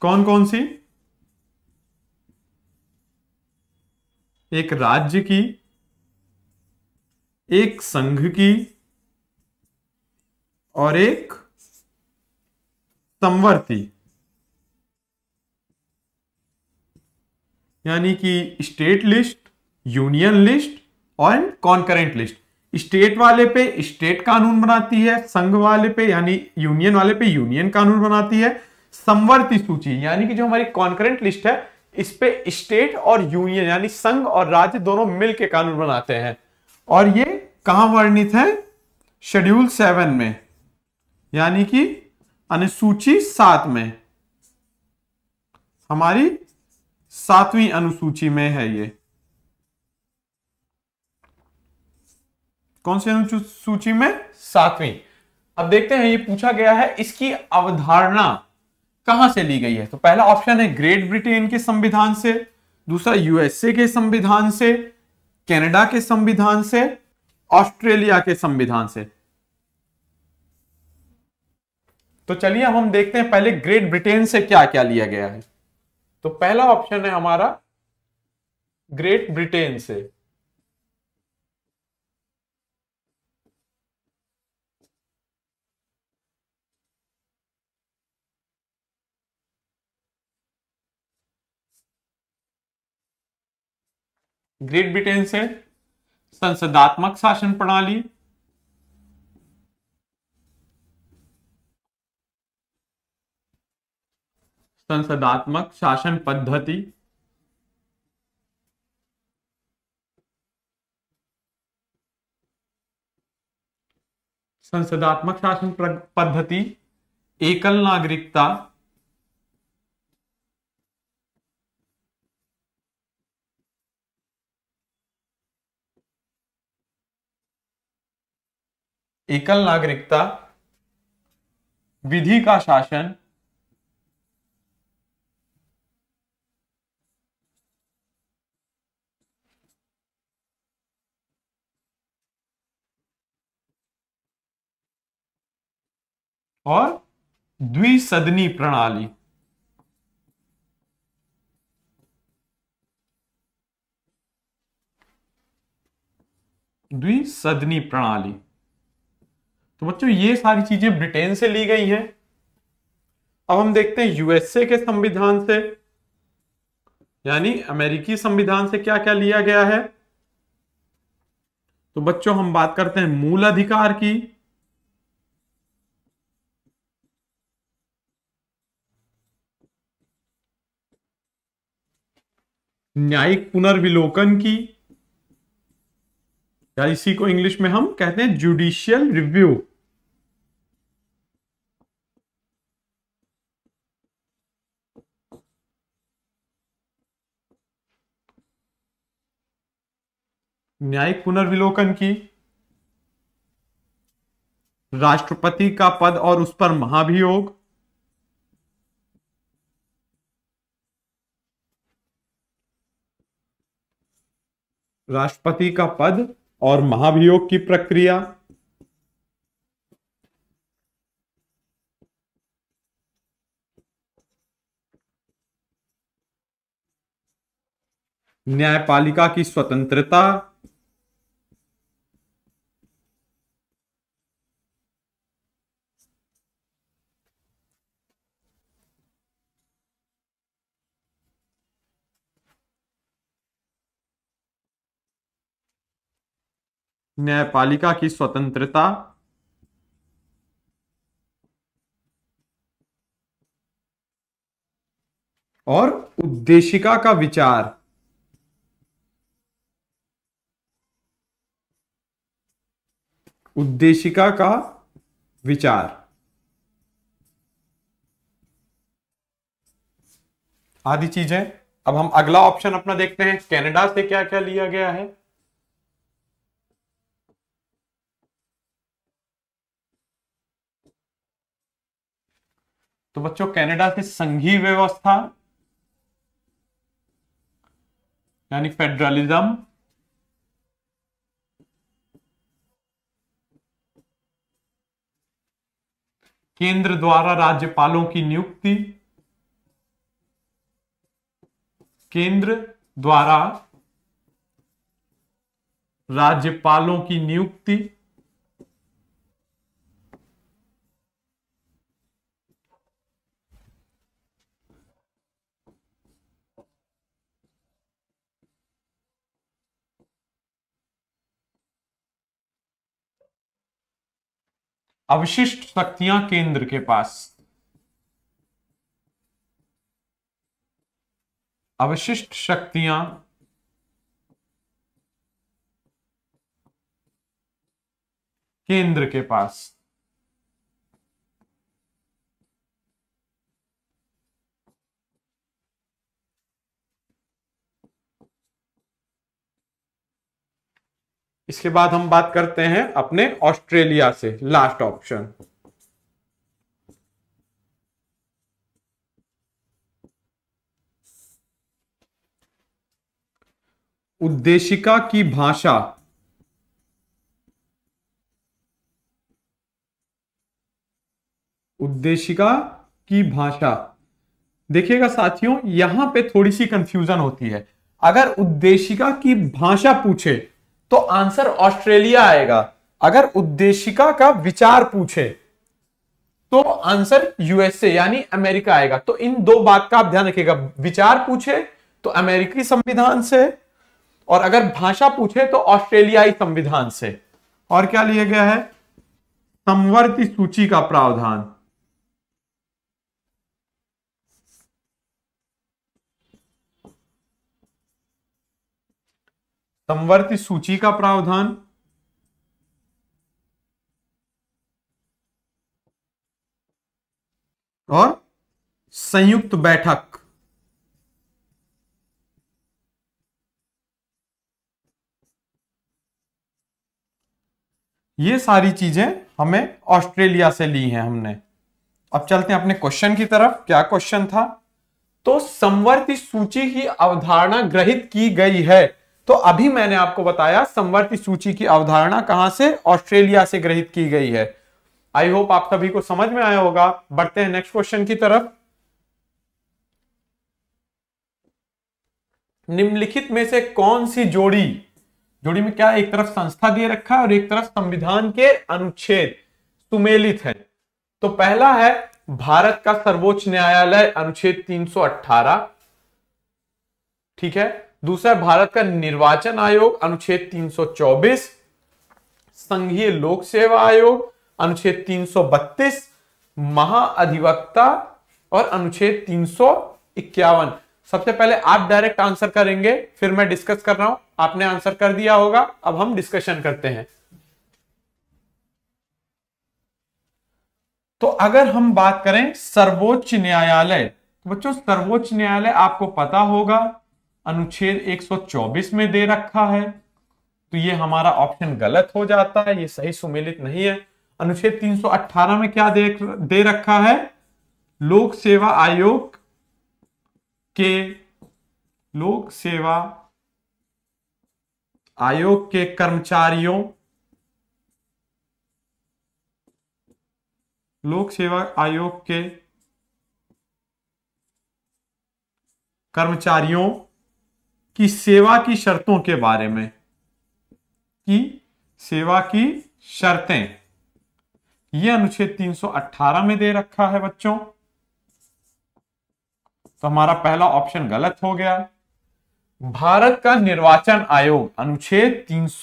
कौन कौन सी एक राज्य की एक संघ की और एक संवर्ती यानी कि स्टेट लिस्ट यूनियन लिस्ट और कॉन्करेंट लिस्ट स्टेट वाले पे स्टेट कानून बनाती है संघ वाले पे यानी यूनियन वाले पे यूनियन कानून बनाती है संवर्ती सूची यानी कि जो हमारी कॉन्करेंट लिस्ट है इस पे स्टेट और यूनियन यानी संघ और राज्य दोनों मिलकर कानून बनाते हैं और ये कहा वर्णित है शेड्यूल सेवन में यानी कि अनुसूची सात में हमारी सातवीं अनुसूची में है ये कौन सी अनुसूची में सातवीं अब देखते हैं ये पूछा गया है इसकी अवधारणा कहां से ली गई है तो पहला ऑप्शन है ग्रेट ब्रिटेन के संविधान से दूसरा यूएसए के संविधान से कनाडा के संविधान से ऑस्ट्रेलिया के संविधान से तो चलिए अब हम देखते हैं पहले ग्रेट ब्रिटेन से क्या क्या लिया गया है तो पहला ऑप्शन है हमारा ग्रेट ब्रिटेन से ग्रेट ब्रिटेन से संसदात्मक शासन प्रणाली संसदात्मक शासन पद्धति संसदात्मक शासन पद्धति एकल नागरिकता एकल नागरिकता विधि का शासन और द्विसदनी प्रणाली द्विसदनी प्रणाली तो बच्चों ये सारी चीजें ब्रिटेन से ली गई हैं अब हम देखते हैं यूएसए के संविधान से यानी अमेरिकी संविधान से क्या क्या लिया गया है तो बच्चों हम बात करते हैं मूल अधिकार की न्यायिक पुनर्विलोकन की या इसी को इंग्लिश में हम कहते हैं जुडिशियल रिव्यू न्यायिक पुनर्विलोकन की राष्ट्रपति का पद और उस पर महाभियोग राष्ट्रपति का पद और महाभियोग की प्रक्रिया न्यायपालिका की स्वतंत्रता न्यायपालिका की स्वतंत्रता और उद्देशिका का विचार उद्देशिका का विचार आदि चीजें अब हम अगला ऑप्शन अपना देखते हैं कनाडा से क्या क्या लिया गया है तो बच्चों कनाडा से संघीय व्यवस्था यानी फेडरलिज्म केंद्र द्वारा राज्यपालों की नियुक्ति केंद्र द्वारा राज्यपालों की नियुक्ति अवशिष्ट शक्तियां केंद्र के पास अवशिष्ट शक्तियां केंद्र के पास इसके बाद हम बात करते हैं अपने ऑस्ट्रेलिया से लास्ट ऑप्शन उद्देशिका की भाषा उद्देशिका की भाषा देखिएगा साथियों यहां पे थोड़ी सी कंफ्यूजन होती है अगर उद्देशिका की भाषा पूछे तो आंसर ऑस्ट्रेलिया आएगा अगर उद्देशिका का विचार पूछे तो आंसर यूएसए यानी अमेरिका आएगा तो इन दो बात का आप ध्यान रखिएगा विचार पूछे तो अमेरिकी संविधान से और अगर भाषा पूछे तो ऑस्ट्रेलियाई संविधान से और क्या लिया गया है संवर्ती सूची का प्रावधान संवर्त सूची का प्रावधान और संयुक्त बैठक ये सारी चीजें हमें ऑस्ट्रेलिया से ली हैं हमने अब चलते हैं अपने क्वेश्चन की तरफ क्या क्वेश्चन था तो संवर्ती सूची की अवधारणा ग्रहित की गई है तो अभी मैंने आपको बताया संवर्ती सूची की अवधारणा कहां से ऑस्ट्रेलिया से ग्रहित की गई है आई होप आप सभी को समझ में आया होगा बढ़ते हैं नेक्स्ट क्वेश्चन की तरफ निम्नलिखित में से कौन सी जोड़ी जोड़ी में क्या एक तरफ संस्था दे रखा है और एक तरफ संविधान के अनुच्छेद सुमेलित है तो पहला है भारत का सर्वोच्च न्यायालय अनुच्छेद 318 ठीक है दूसरा भारत का निर्वाचन आयोग अनुच्छेद 324 संघीय लोक सेवा आयोग अनुच्छेद 332 महाअधिवक्ता और अनुच्छेद तीन सबसे पहले आप डायरेक्ट आंसर करेंगे फिर मैं डिस्कस कर रहा हूं आपने आंसर कर दिया होगा अब हम डिस्कशन करते हैं तो अगर हम बात करें सर्वोच्च न्यायालय तो बच्चों सर्वोच्च न्यायालय आपको पता होगा अनुच्छेद 124 में दे रखा है तो ये हमारा ऑप्शन गलत हो जाता है ये सही सुमेलित नहीं है अनुच्छेद 318 में क्या दे, दे रखा है लोक सेवा आयोग के लोक सेवा आयोग के कर्मचारियों लोक सेवा आयोग के कर्मचारियों कि सेवा की शर्तों के बारे में कि सेवा की शर्तें यह अनुच्छेद 318 में दे रखा है बच्चों तो हमारा पहला ऑप्शन गलत हो गया भारत का निर्वाचन आयोग अनुच्छेद 324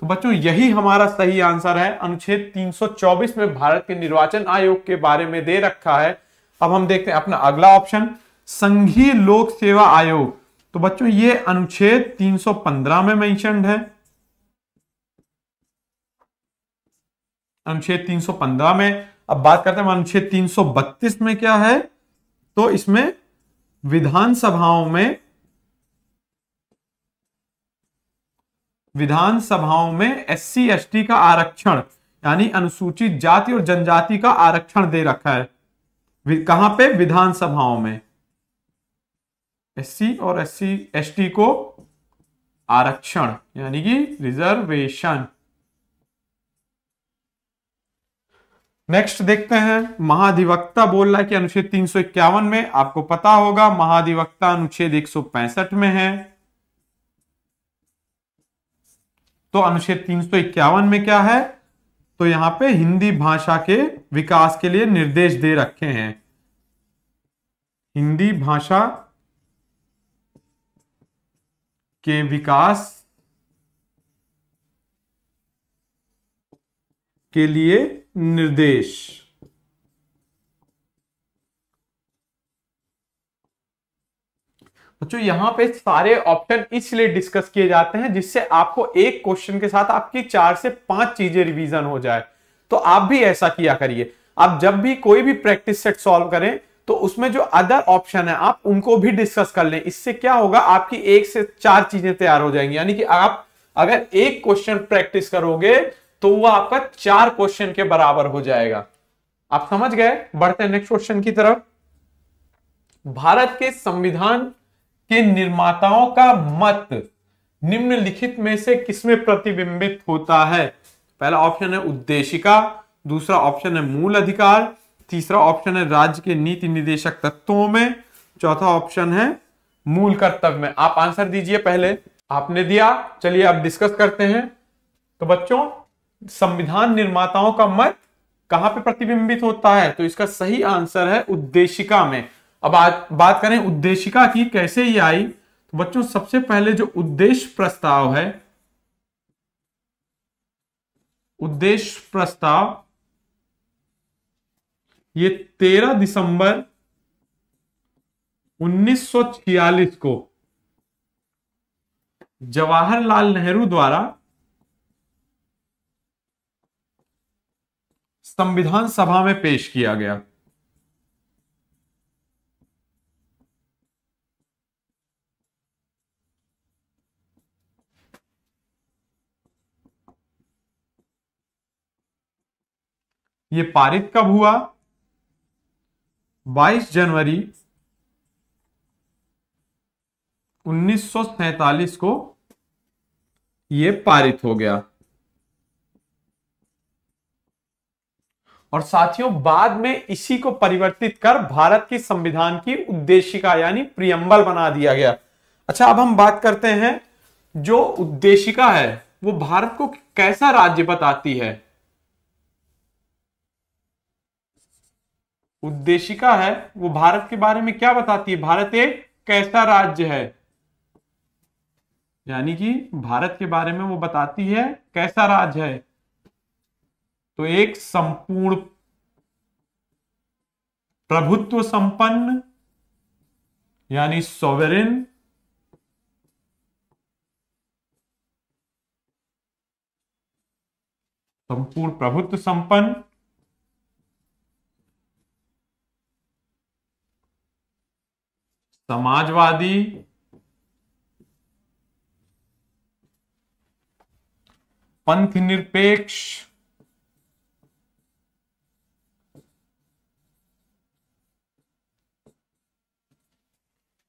तो बच्चों यही हमारा सही आंसर है अनुच्छेद 324 में भारत के निर्वाचन आयोग के बारे में दे रखा है अब हम देखते हैं अपना अगला ऑप्शन संघीय लोक सेवा आयोग तो बच्चों ये अनुच्छेद 315 में मेंशनड है अनुच्छेद 315 में अब बात करते हैं अनुच्छेद 332 में क्या है तो इसमें विधानसभाओं में विधानसभाओं में एससी एसटी का आरक्षण यानी अनुसूचित जाति और जनजाति का आरक्षण दे रखा है कहां पे विधानसभाओं में एससी और एससी एसटी को आरक्षण यानी कि रिजर्वेशन नेक्स्ट देखते हैं महाधिवक्ता बोल रहा है कि अनुच्छेद तीन में आपको पता होगा महाधिवक्ता अनुच्छेद एक में है तो अनुच्छेद तीन में क्या है तो यहां पे हिंदी भाषा के विकास के लिए निर्देश दे रखे हैं हिंदी भाषा के विकास के लिए निर्देश बच्चों यहां पे सारे ऑप्शन इसलिए डिस्कस किए जाते हैं जिससे आपको एक क्वेश्चन के साथ आपकी चार से पांच चीजें रिवीजन हो जाए तो आप भी ऐसा किया करिए आप जब भी कोई भी प्रैक्टिस सेट सॉल्व करें तो उसमें जो अदर ऑप्शन है आप उनको भी डिस्कस कर लें इससे क्या होगा आपकी एक से चार चीजें तैयार हो जाएंगी यानी कि आप अगर एक क्वेश्चन प्रैक्टिस करोगे तो वह आपका चार क्वेश्चन के बराबर हो जाएगा आप समझ गए बढ़ते हैं नेक्स्ट क्वेश्चन की तरफ भारत के संविधान के निर्माताओं का मत निम्नलिखित में से किसमें प्रतिबिंबित होता है पहला ऑप्शन है उद्देशिका दूसरा ऑप्शन है मूल अधिकार तीसरा ऑप्शन है राज्य के नीति निदेशक तत्वों में चौथा ऑप्शन है मूल कर्तव्य में आप आंसर दीजिए पहले आपने दिया चलिए आप डिस्कस करते हैं तो बच्चों संविधान निर्माताओं का मत कहां पे प्रतिबिंबित होता है तो इसका सही आंसर है उद्देशिका में अब आज बात करें उद्देशिका की कैसे ये आई तो बच्चों सबसे पहले जो उद्देश्य प्रस्ताव है उद्देश्य प्रस्ताव ये 13 दिसंबर 1946 को जवाहरलाल नेहरू द्वारा संविधान सभा में पेश किया गया ये पारित कब हुआ 22 जनवरी उन्नीस को यह पारित हो गया और साथियों बाद में इसी को परिवर्तित कर भारत की संविधान की उद्देशिका यानी प्रियम्बल बना दिया गया अच्छा अब हम बात करते हैं जो उद्देशिका है वो भारत को कैसा राज्य बताती है उद्देशिका है वो भारत के बारे में क्या बताती है भारत एक कैसा राज्य है यानी कि भारत के बारे में वो बताती है कैसा राज्य है तो एक संपूर्ण प्रभुत्व संपन्न यानी सोवेरिन संपूर्ण प्रभुत्व संपन्न समाजवादी पंथ निरपेक्ष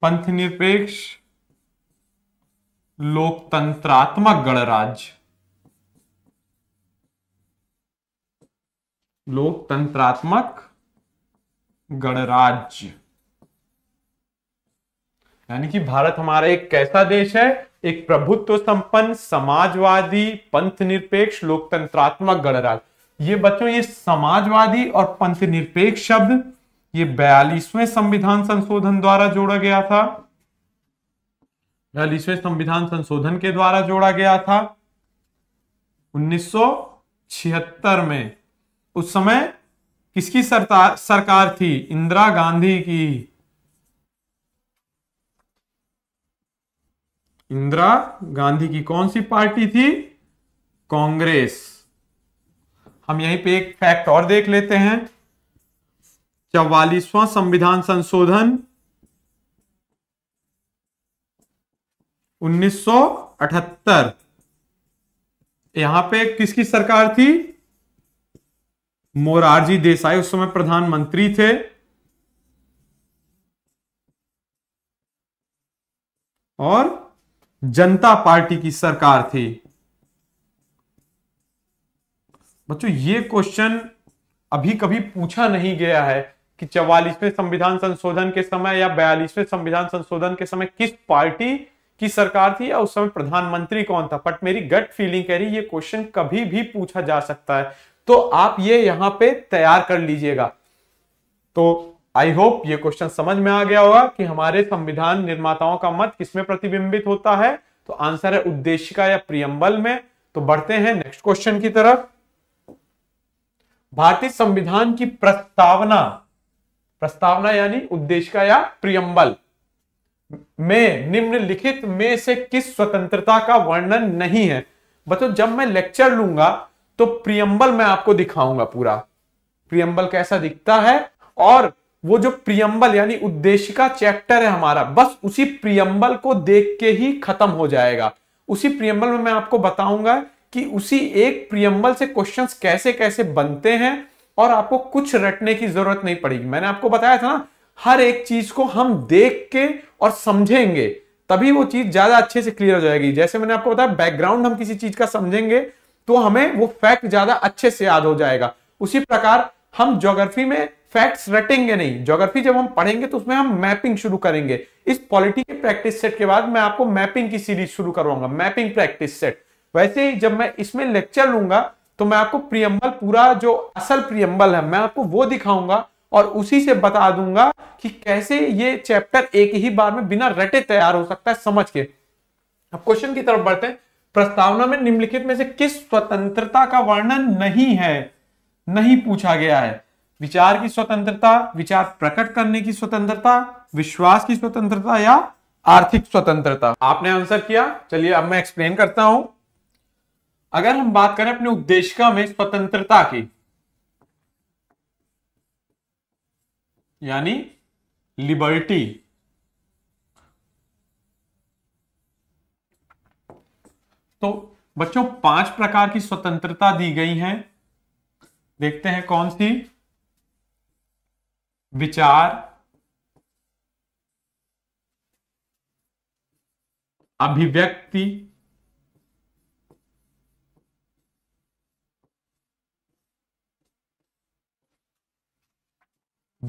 पंथ निरपेक्ष लोकतंत्रात्मक गणराज्य लोकतंत्रात्मक गणराज्य यानी कि भारत हमारा एक कैसा देश है एक प्रभुत्व संपन्न समाजवादी पंथ निरपेक्ष लोकतंत्रात्मक गणराज्य ये बच्चों ये समाजवादी और पंथ निरपेक्ष शब्द ये बयालीसवें संविधान संशोधन द्वारा जोड़ा गया था बयालीसवें संविधान संशोधन के द्वारा जोड़ा गया था 1976 में उस समय किसकी सरकार सरकार थी इंदिरा गांधी की इंदिरा गांधी की कौन सी पार्टी थी कांग्रेस हम यहीं पे एक फैक्ट और देख लेते हैं चौवालीसवां संविधान संशोधन 1978 यहां पे किसकी सरकार थी मोरारजी देसाई उस समय प्रधानमंत्री थे और जनता पार्टी की सरकार थी बच्चों ये क्वेश्चन अभी कभी पूछा नहीं गया है कि चवालीसवें संविधान संशोधन के समय या बयालीसवें संविधान संशोधन के समय किस पार्टी की सरकार थी या उस समय प्रधानमंत्री कौन था बट मेरी गट फीलिंग कह रही ये क्वेश्चन कभी भी पूछा जा सकता है तो आप ये यहां पे तैयार कर लीजिएगा तो आई होप ये क्वेश्चन समझ में आ गया होगा कि हमारे संविधान निर्माताओं का मत किसमें प्रतिबिंबित होता है तो आंसर है उद्देशिका या प्रियम्बल में तो बढ़ते हैं नेक्स्ट क्वेश्चन की तरफ भारतीय संविधान की प्रस्तावना प्रस्तावना यानी उद्देशिका या प्रियम्बल में निम्नलिखित में से किस स्वतंत्रता का वर्णन नहीं है बच्चों जब मैं लेक्चर लूंगा तो प्रियम्बल मैं आपको दिखाऊंगा पूरा प्रियम्बल कैसा दिखता है और वो जो प्रियम्बल यानी उद्देश्य का चैप्टर है हमारा बस उसी प्रियम्बल को देख के ही खत्म हो जाएगा उसी प्रियम्बल में मैं आपको बताऊंगा कि उसी एक प्रियम्बल से क्वेश्चंस कैसे कैसे बनते हैं और आपको कुछ रटने की जरूरत नहीं पड़ेगी मैंने आपको बताया था ना हर एक चीज को हम देख के और समझेंगे तभी वो चीज ज्यादा अच्छे से क्लियर हो जाएगी जैसे मैंने आपको बताया बैकग्राउंड हम किसी चीज का समझेंगे तो हमें वो फैक्ट ज्यादा अच्छे से याद हो जाएगा उसी प्रकार हम ज्योग्राफी में फैक्ट्स रटेंगे नहीं ज्योग्राफी जब हम पढ़ेंगे तो उसमें हम मैपिंग शुरू करेंगे इस पॉलिटी के प्रैक्टिस सेट के बाद मैं आपको मैपिंग की सीरीज शुरू करवाऊंगा मैपिंग प्रैक्टिस सेट वैसे ही जब मैं इसमें लेक्चर लूंगा तो मैं आपको प्रियम्बल पूरा जो असल प्रियम्बल है मैं आपको वो दिखाऊंगा और उसी से बता दूंगा कि कैसे ये चैप्टर एक ही बार में बिना रटे तैयार हो सकता है समझ के अब क्वेश्चन की तरफ बढ़ते हैं प्रस्तावना में निम्नलिखित में से किस स्वतंत्रता का वर्णन नहीं है नहीं पूछा गया है विचार की स्वतंत्रता विचार प्रकट करने की स्वतंत्रता विश्वास की स्वतंत्रता या आर्थिक स्वतंत्रता आपने आंसर किया चलिए अब मैं एक्सप्लेन करता हूं अगर हम बात करें अपने उपदेशिका में स्वतंत्रता की यानी लिबर्टी तो बच्चों पांच प्रकार की स्वतंत्रता दी गई है देखते हैं कौन सी विचार अभिव्यक्ति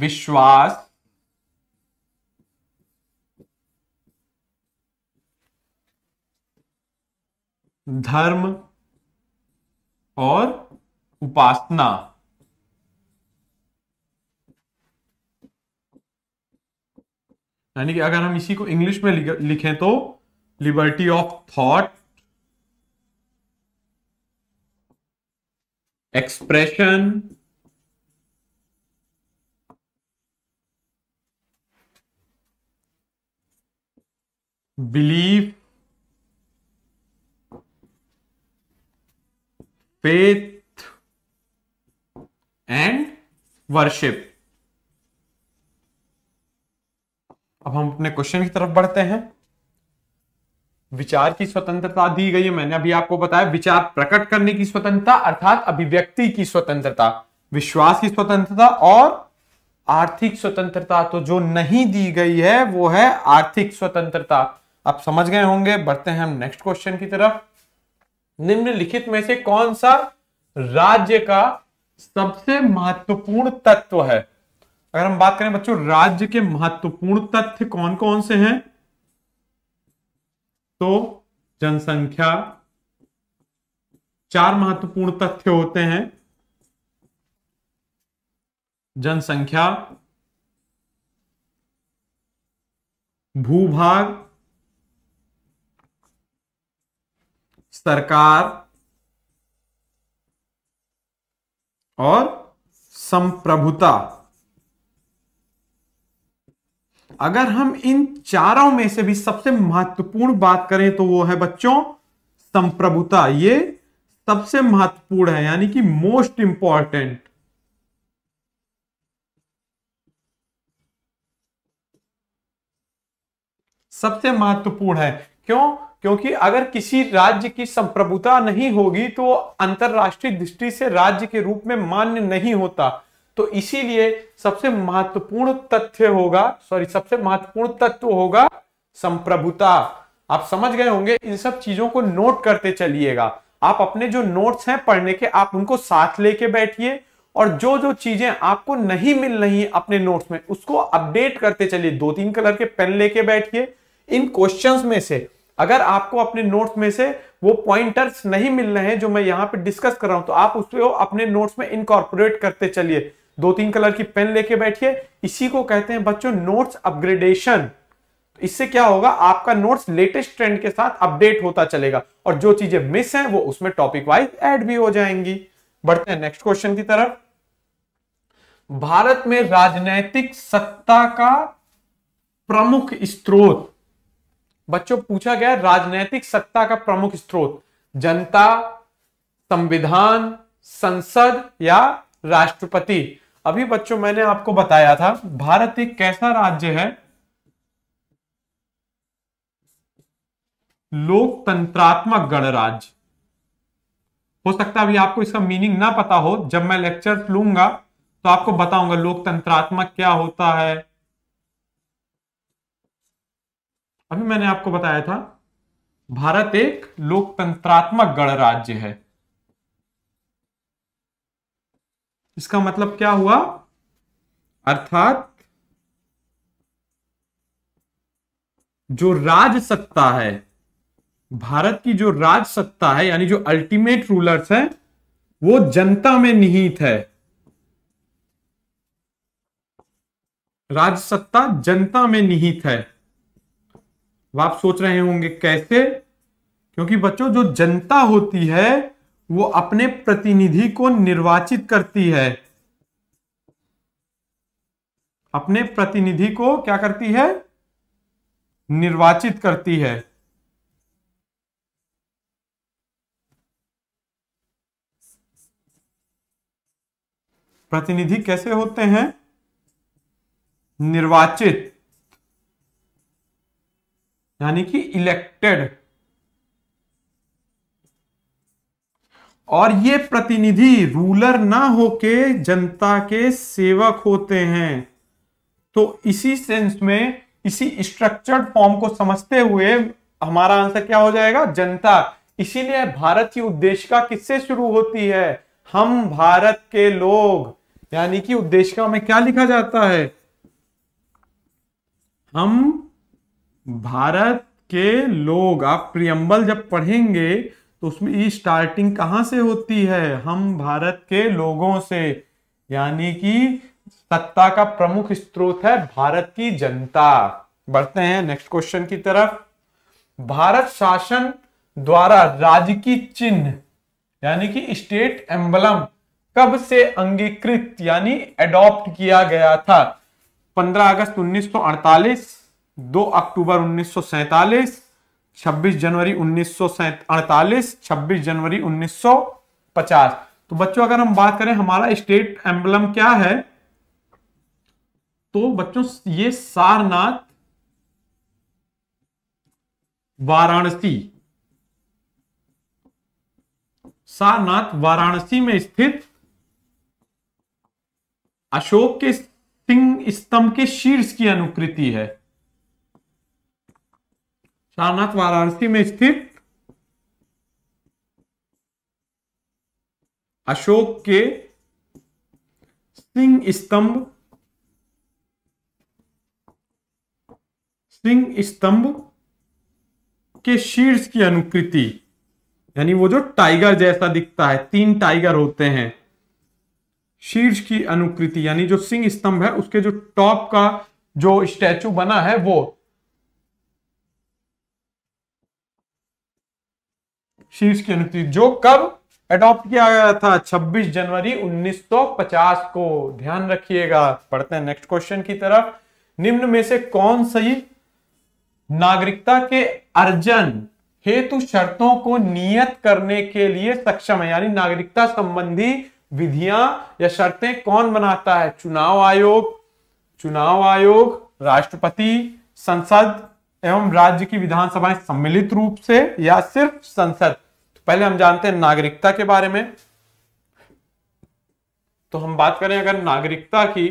विश्वास धर्म और उपासना यानी कि अगर हम इसी को इंग्लिश में लिखें तो liberty of thought expression belief faith and worship अब हम अपने क्वेश्चन की तरफ बढ़ते हैं विचार की स्वतंत्रता दी गई है मैंने अभी आपको बताया विचार प्रकट करने की स्वतंत्रता अर्थात अभिव्यक्ति की स्वतंत्रता विश्वास की स्वतंत्रता और आर्थिक स्वतंत्रता तो जो नहीं दी गई है वो है आर्थिक स्वतंत्रता आप समझ गए होंगे बढ़ते हैं हम नेक्स्ट क्वेश्चन की तरफ निम्नलिखित में से कौन सा राज्य का सबसे महत्वपूर्ण तत्व है अगर हम बात करें बच्चों राज्य के महत्वपूर्ण तथ्य कौन कौन से हैं तो जनसंख्या चार महत्वपूर्ण तथ्य होते हैं जनसंख्या भूभाग सरकार और संप्रभुता अगर हम इन चारों में से भी सबसे महत्वपूर्ण बात करें तो वो है बच्चों संप्रभुता ये सबसे महत्वपूर्ण है यानी कि मोस्ट इंपॉर्टेंट सबसे महत्वपूर्ण है क्यों क्योंकि अगर किसी राज्य की संप्रभुता नहीं होगी तो अंतरराष्ट्रीय दृष्टि से राज्य के रूप में मान्य नहीं होता तो इसीलिए सबसे महत्वपूर्ण तथ्य होगा सॉरी सबसे महत्वपूर्ण तत्व होगा संप्रभुता आप समझ गए होंगे इन सब चीजों को नोट करते चलिएगा आप अपने जो नोट्स हैं पढ़ने के आप उनको साथ लेके बैठिए और जो जो चीजें आपको नहीं मिल रही अपने नोट्स में उसको अपडेट करते चलिए दो तीन कलर के पेन लेके बैठिए इन क्वेश्चंस में से अगर आपको अपने नोट्स में से वो पॉइंटर्स नहीं मिल रहे हैं जो मैं यहाँ पे डिस्कस कर रहा हूं तो आप उसको अपने नोट्स में इनकॉर्पोरेट करते चलिए दो तीन कलर की पेन लेके बैठिए इसी को कहते हैं बच्चों नोट्स अपग्रेडेशन तो इससे क्या होगा आपका नोट्स लेटेस्ट ट्रेंड के साथ अपडेट होता चलेगा और जो चीजें मिस हैं वो उसमें टॉपिक वाइज ऐड भी हो जाएंगी बढ़ते हैं नेक्स्ट क्वेश्चन की तरफ भारत में राजनैतिक सत्ता का प्रमुख स्त्रोत बच्चों पूछा गया राजनैतिक सत्ता का प्रमुख स्त्रोत जनता संविधान संसद या राष्ट्रपति अभी बच्चों मैंने आपको बताया था भारत एक कैसा राज्य है लोकतंत्रात्मक गणराज्य हो सकता है अभी आपको इसका मीनिंग ना पता हो जब मैं लेक्चर लूंगा तो आपको बताऊंगा लोकतंत्रात्मक क्या होता है अभी मैंने आपको बताया था भारत एक लोकतंत्रात्मक गणराज्य है इसका मतलब क्या हुआ अर्थात जो राज सत्ता है भारत की जो राज सत्ता है यानी जो अल्टीमेट रूलर्स है वो जनता में निहित है राज सत्ता जनता में निहित है आप सोच रहे होंगे कैसे क्योंकि बच्चों जो जनता होती है वो अपने प्रतिनिधि को निर्वाचित करती है अपने प्रतिनिधि को क्या करती है निर्वाचित करती है प्रतिनिधि कैसे होते हैं निर्वाचित यानी कि इलेक्टेड और ये प्रतिनिधि रूलर ना होके जनता के सेवक होते हैं तो इसी सेंस में इसी स्ट्रक्चर्ड फॉर्म को समझते हुए हमारा आंसर क्या हो जाएगा जनता इसीलिए भारत की उद्देशिका किससे शुरू होती है हम भारत के लोग यानी कि उद्देशिका में क्या लिखा जाता है हम भारत के लोग आप प्रियम्बल जब पढ़ेंगे तो उसमें ई स्टार्टिंग कहाँ से होती है हम भारत के लोगों से यानी कि सत्ता का प्रमुख स्रोत है भारत की जनता बढ़ते हैं नेक्स्ट क्वेश्चन की तरफ भारत शासन द्वारा राजकीय चिन्ह यानी कि स्टेट एम्बलम कब से अंगीकृत यानी एडॉप्ट किया गया था 15 अगस्त 1948 2 अक्टूबर 1947 26 जनवरी उन्नीस सौ 26 जनवरी 1950 तो बच्चों अगर हम बात करें हमारा स्टेट एम्बलम क्या है तो बच्चों ये सारनाथ वाराणसी सारनाथ वाराणसी में स्थित अशोक के सिंह स्तंभ के शीर्ष की अनुकृति है सारनाथ वाराणसी में स्थित अशोक के सिंह स्तंभ सिंह स्तंभ के शीर्ष की अनुकृति यानी वो जो टाइगर जैसा दिखता है तीन टाइगर होते हैं शीर्ष की अनुकृति यानी जो सिंह स्तंभ है उसके जो टॉप का जो स्टैचू बना है वो शीर्ष की अनुमति जो कब एडॉप्ट किया गया था 26 जनवरी 1950 को ध्यान रखिएगा पढ़ते हैं नेक्स्ट क्वेश्चन की तरफ निम्न में से कौन सही नागरिकता के अर्जन हेतु शर्तों को नियत करने के लिए सक्षम है यानी नागरिकता संबंधी विधियां या शर्तें कौन बनाता है चुनाव आयोग चुनाव आयोग राष्ट्रपति संसद एवं राज्य की विधानसभाएं सम्मिलित रूप से या सिर्फ संसद पहले हम जानते हैं नागरिकता के बारे में तो हम बात करें अगर नागरिकता की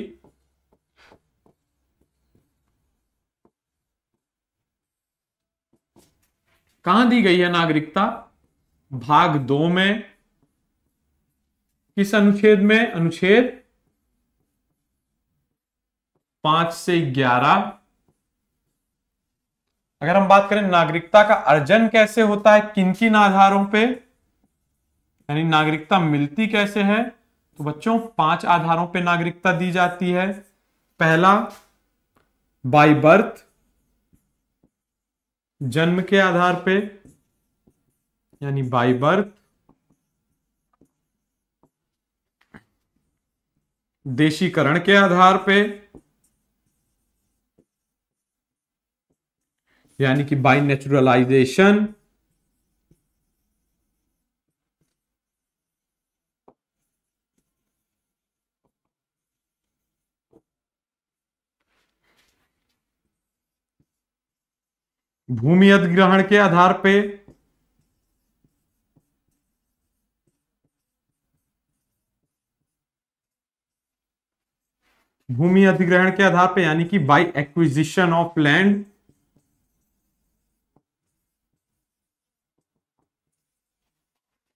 कहां दी गई है नागरिकता भाग दो में किस अनुच्छेद में अनुच्छेद पांच से ग्यारह अगर हम बात करें नागरिकता का अर्जन कैसे होता है किन किन आधारों पे यानी नागरिकता मिलती कैसे है तो बच्चों पांच आधारों पे नागरिकता दी जाती है पहला बाय बर्थ जन्म के आधार पे यानी बाय बर्थ देशीकरण के आधार पे यानी कि बाई नेचुरलाइजेशन भूमि अधिग्रहण के आधार पे भूमि अधिग्रहण के आधार पे यानी कि by acquisition of land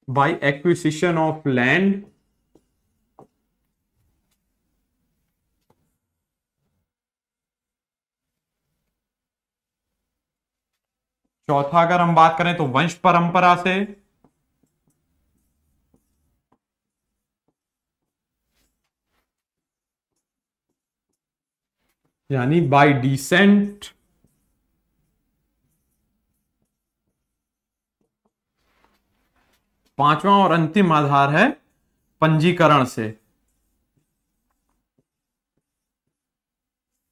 by acquisition of land चौथा अगर हम बात करें तो वंश परंपरा से यानी बाय डिसेंट पांचवा और अंतिम आधार है पंजीकरण से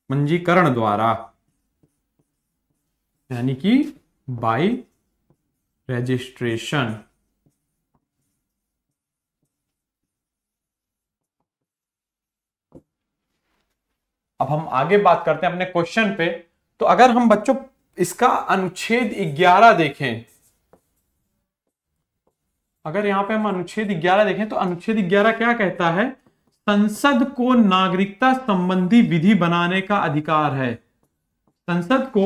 पंजीकरण द्वारा यानी कि बाय रजिस्ट्रेशन अब हम आगे बात करते हैं अपने क्वेश्चन पे तो अगर हम बच्चों इसका अनुच्छेद 11 देखें अगर यहाँ पे हम अनुच्छेद 11 देखें तो अनुच्छेद 11 क्या कहता है संसद को नागरिकता संबंधी विधि बनाने का अधिकार है संसद को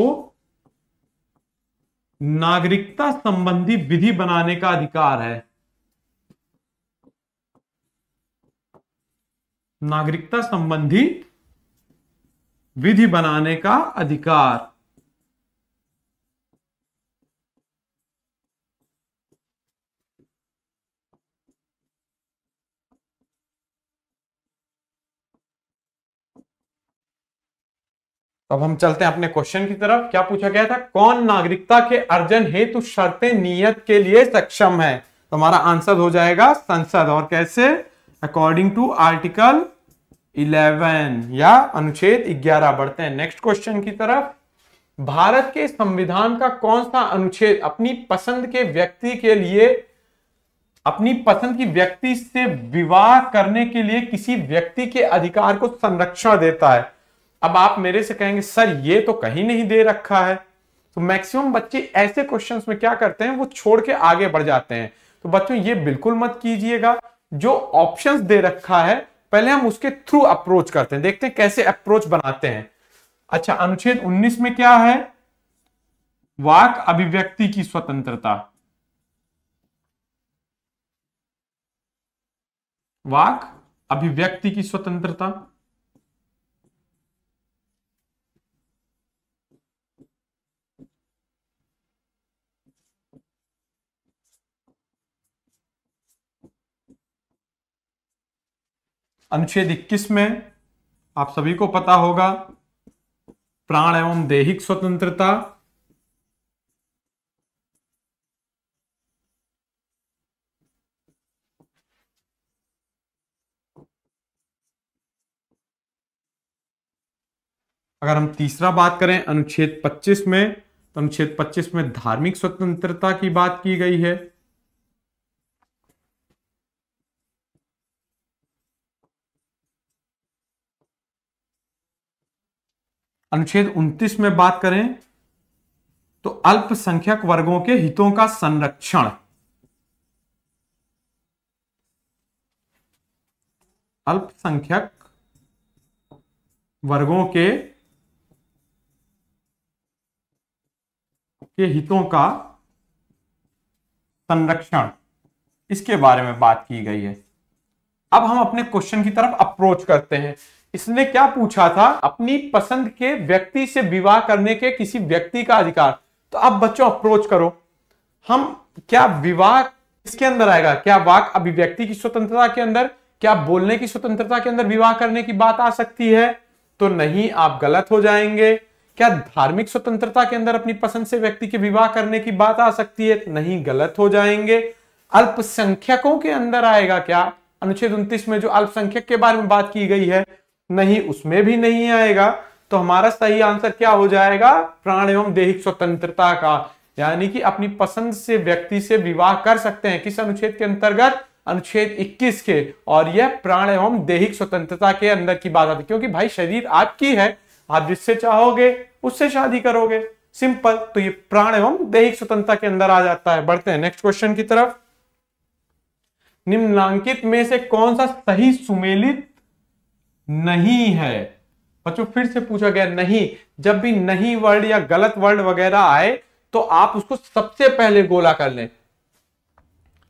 नागरिकता संबंधी विधि बनाने का अधिकार है नागरिकता संबंधी विधि बनाने का अधिकार तो अब हम चलते हैं अपने क्वेश्चन की तरफ क्या पूछा गया था कौन नागरिकता के अर्जन हेतु शर्तें नियत के लिए सक्षम है तो हमारा आंसर हो जाएगा संसद और कैसे अकॉर्डिंग टू आर्टिकल 11 या अनुच्छेद 11 बढ़ते हैं नेक्स्ट क्वेश्चन की तरफ भारत के संविधान का कौन सा अनुच्छेद अपनी पसंद के व्यक्ति के लिए अपनी पसंद की व्यक्ति से विवाह करने के लिए किसी व्यक्ति के अधिकार को संरक्षण देता है अब आप मेरे से कहेंगे सर ये तो कहीं नहीं दे रखा है तो मैक्सिमम बच्चे ऐसे क्वेश्चन में क्या करते हैं वो छोड़ के आगे बढ़ जाते हैं तो बच्चों ये बिल्कुल मत कीजिएगा जो ऑप्शन दे रखा है पहले हम उसके थ्रू अप्रोच करते हैं देखते हैं कैसे अप्रोच बनाते हैं अच्छा अनुच्छेद 19 में क्या है वाक अभिव्यक्ति की स्वतंत्रता वाक अभिव्यक्ति की स्वतंत्रता अनुच्छेद 21 में आप सभी को पता होगा प्राण एवं देहिक स्वतंत्रता अगर हम तीसरा बात करें अनुच्छेद 25 में तो अनुच्छेद 25 में धार्मिक स्वतंत्रता की बात की गई है अनुच्छेद 29 में बात करें तो अल्पसंख्यक वर्गों के हितों का संरक्षण अल्पसंख्यक वर्गों के के हितों का संरक्षण इसके बारे में बात की गई है अब हम अपने क्वेश्चन की तरफ अप्रोच करते हैं इसने क्या पूछा था अपनी पसंद के व्यक्ति से विवाह करने के किसी व्यक्ति का अधिकार तो अब बच्चों अप्रोच करो हम क्या विवाह इसके अंदर आएगा क्या वाक अभिव्यक्ति की स्वतंत्रता के अंदर क्या बोलने की स्वतंत्रता के अंदर विवाह करने की बात आ सकती है तो नहीं आप गलत हो जाएंगे क्या धार्मिक स्वतंत्रता के अंदर अपनी पसंद से व्यक्ति के विवाह करने की बात आ सकती है नहीं गलत हो जाएंगे अल्पसंख्यकों के अंदर आएगा क्या अनुच्छेद उन्तीस में जो अल्पसंख्यक के बारे में बात की गई है नहीं उसमें भी नहीं आएगा तो हमारा सही आंसर क्या हो जाएगा प्राण एवं देहिक स्वतंत्रता का यानी कि अपनी पसंद से व्यक्ति से विवाह कर सकते हैं किस अनुच्छेद के अंतर्गत अनुच्छेद 21 के और यह प्राण एवं देहिक स्वतंत्रता के अंदर की बात आती है क्योंकि भाई शरीर आपकी है आप जिससे चाहोगे उससे शादी करोगे सिंपल तो ये प्राण एवं दैहिक स्वतंत्रता के अंदर आ जाता है बढ़ते हैं नेक्स्ट क्वेश्चन की तरफ निम्नांकित में से कौन सा सही सुमेलित नहीं है बच्चों फिर से पूछा गया नहीं जब भी नहीं वर्ड या गलत वर्ड वगैरह आए तो आप उसको सबसे पहले गोला कर लें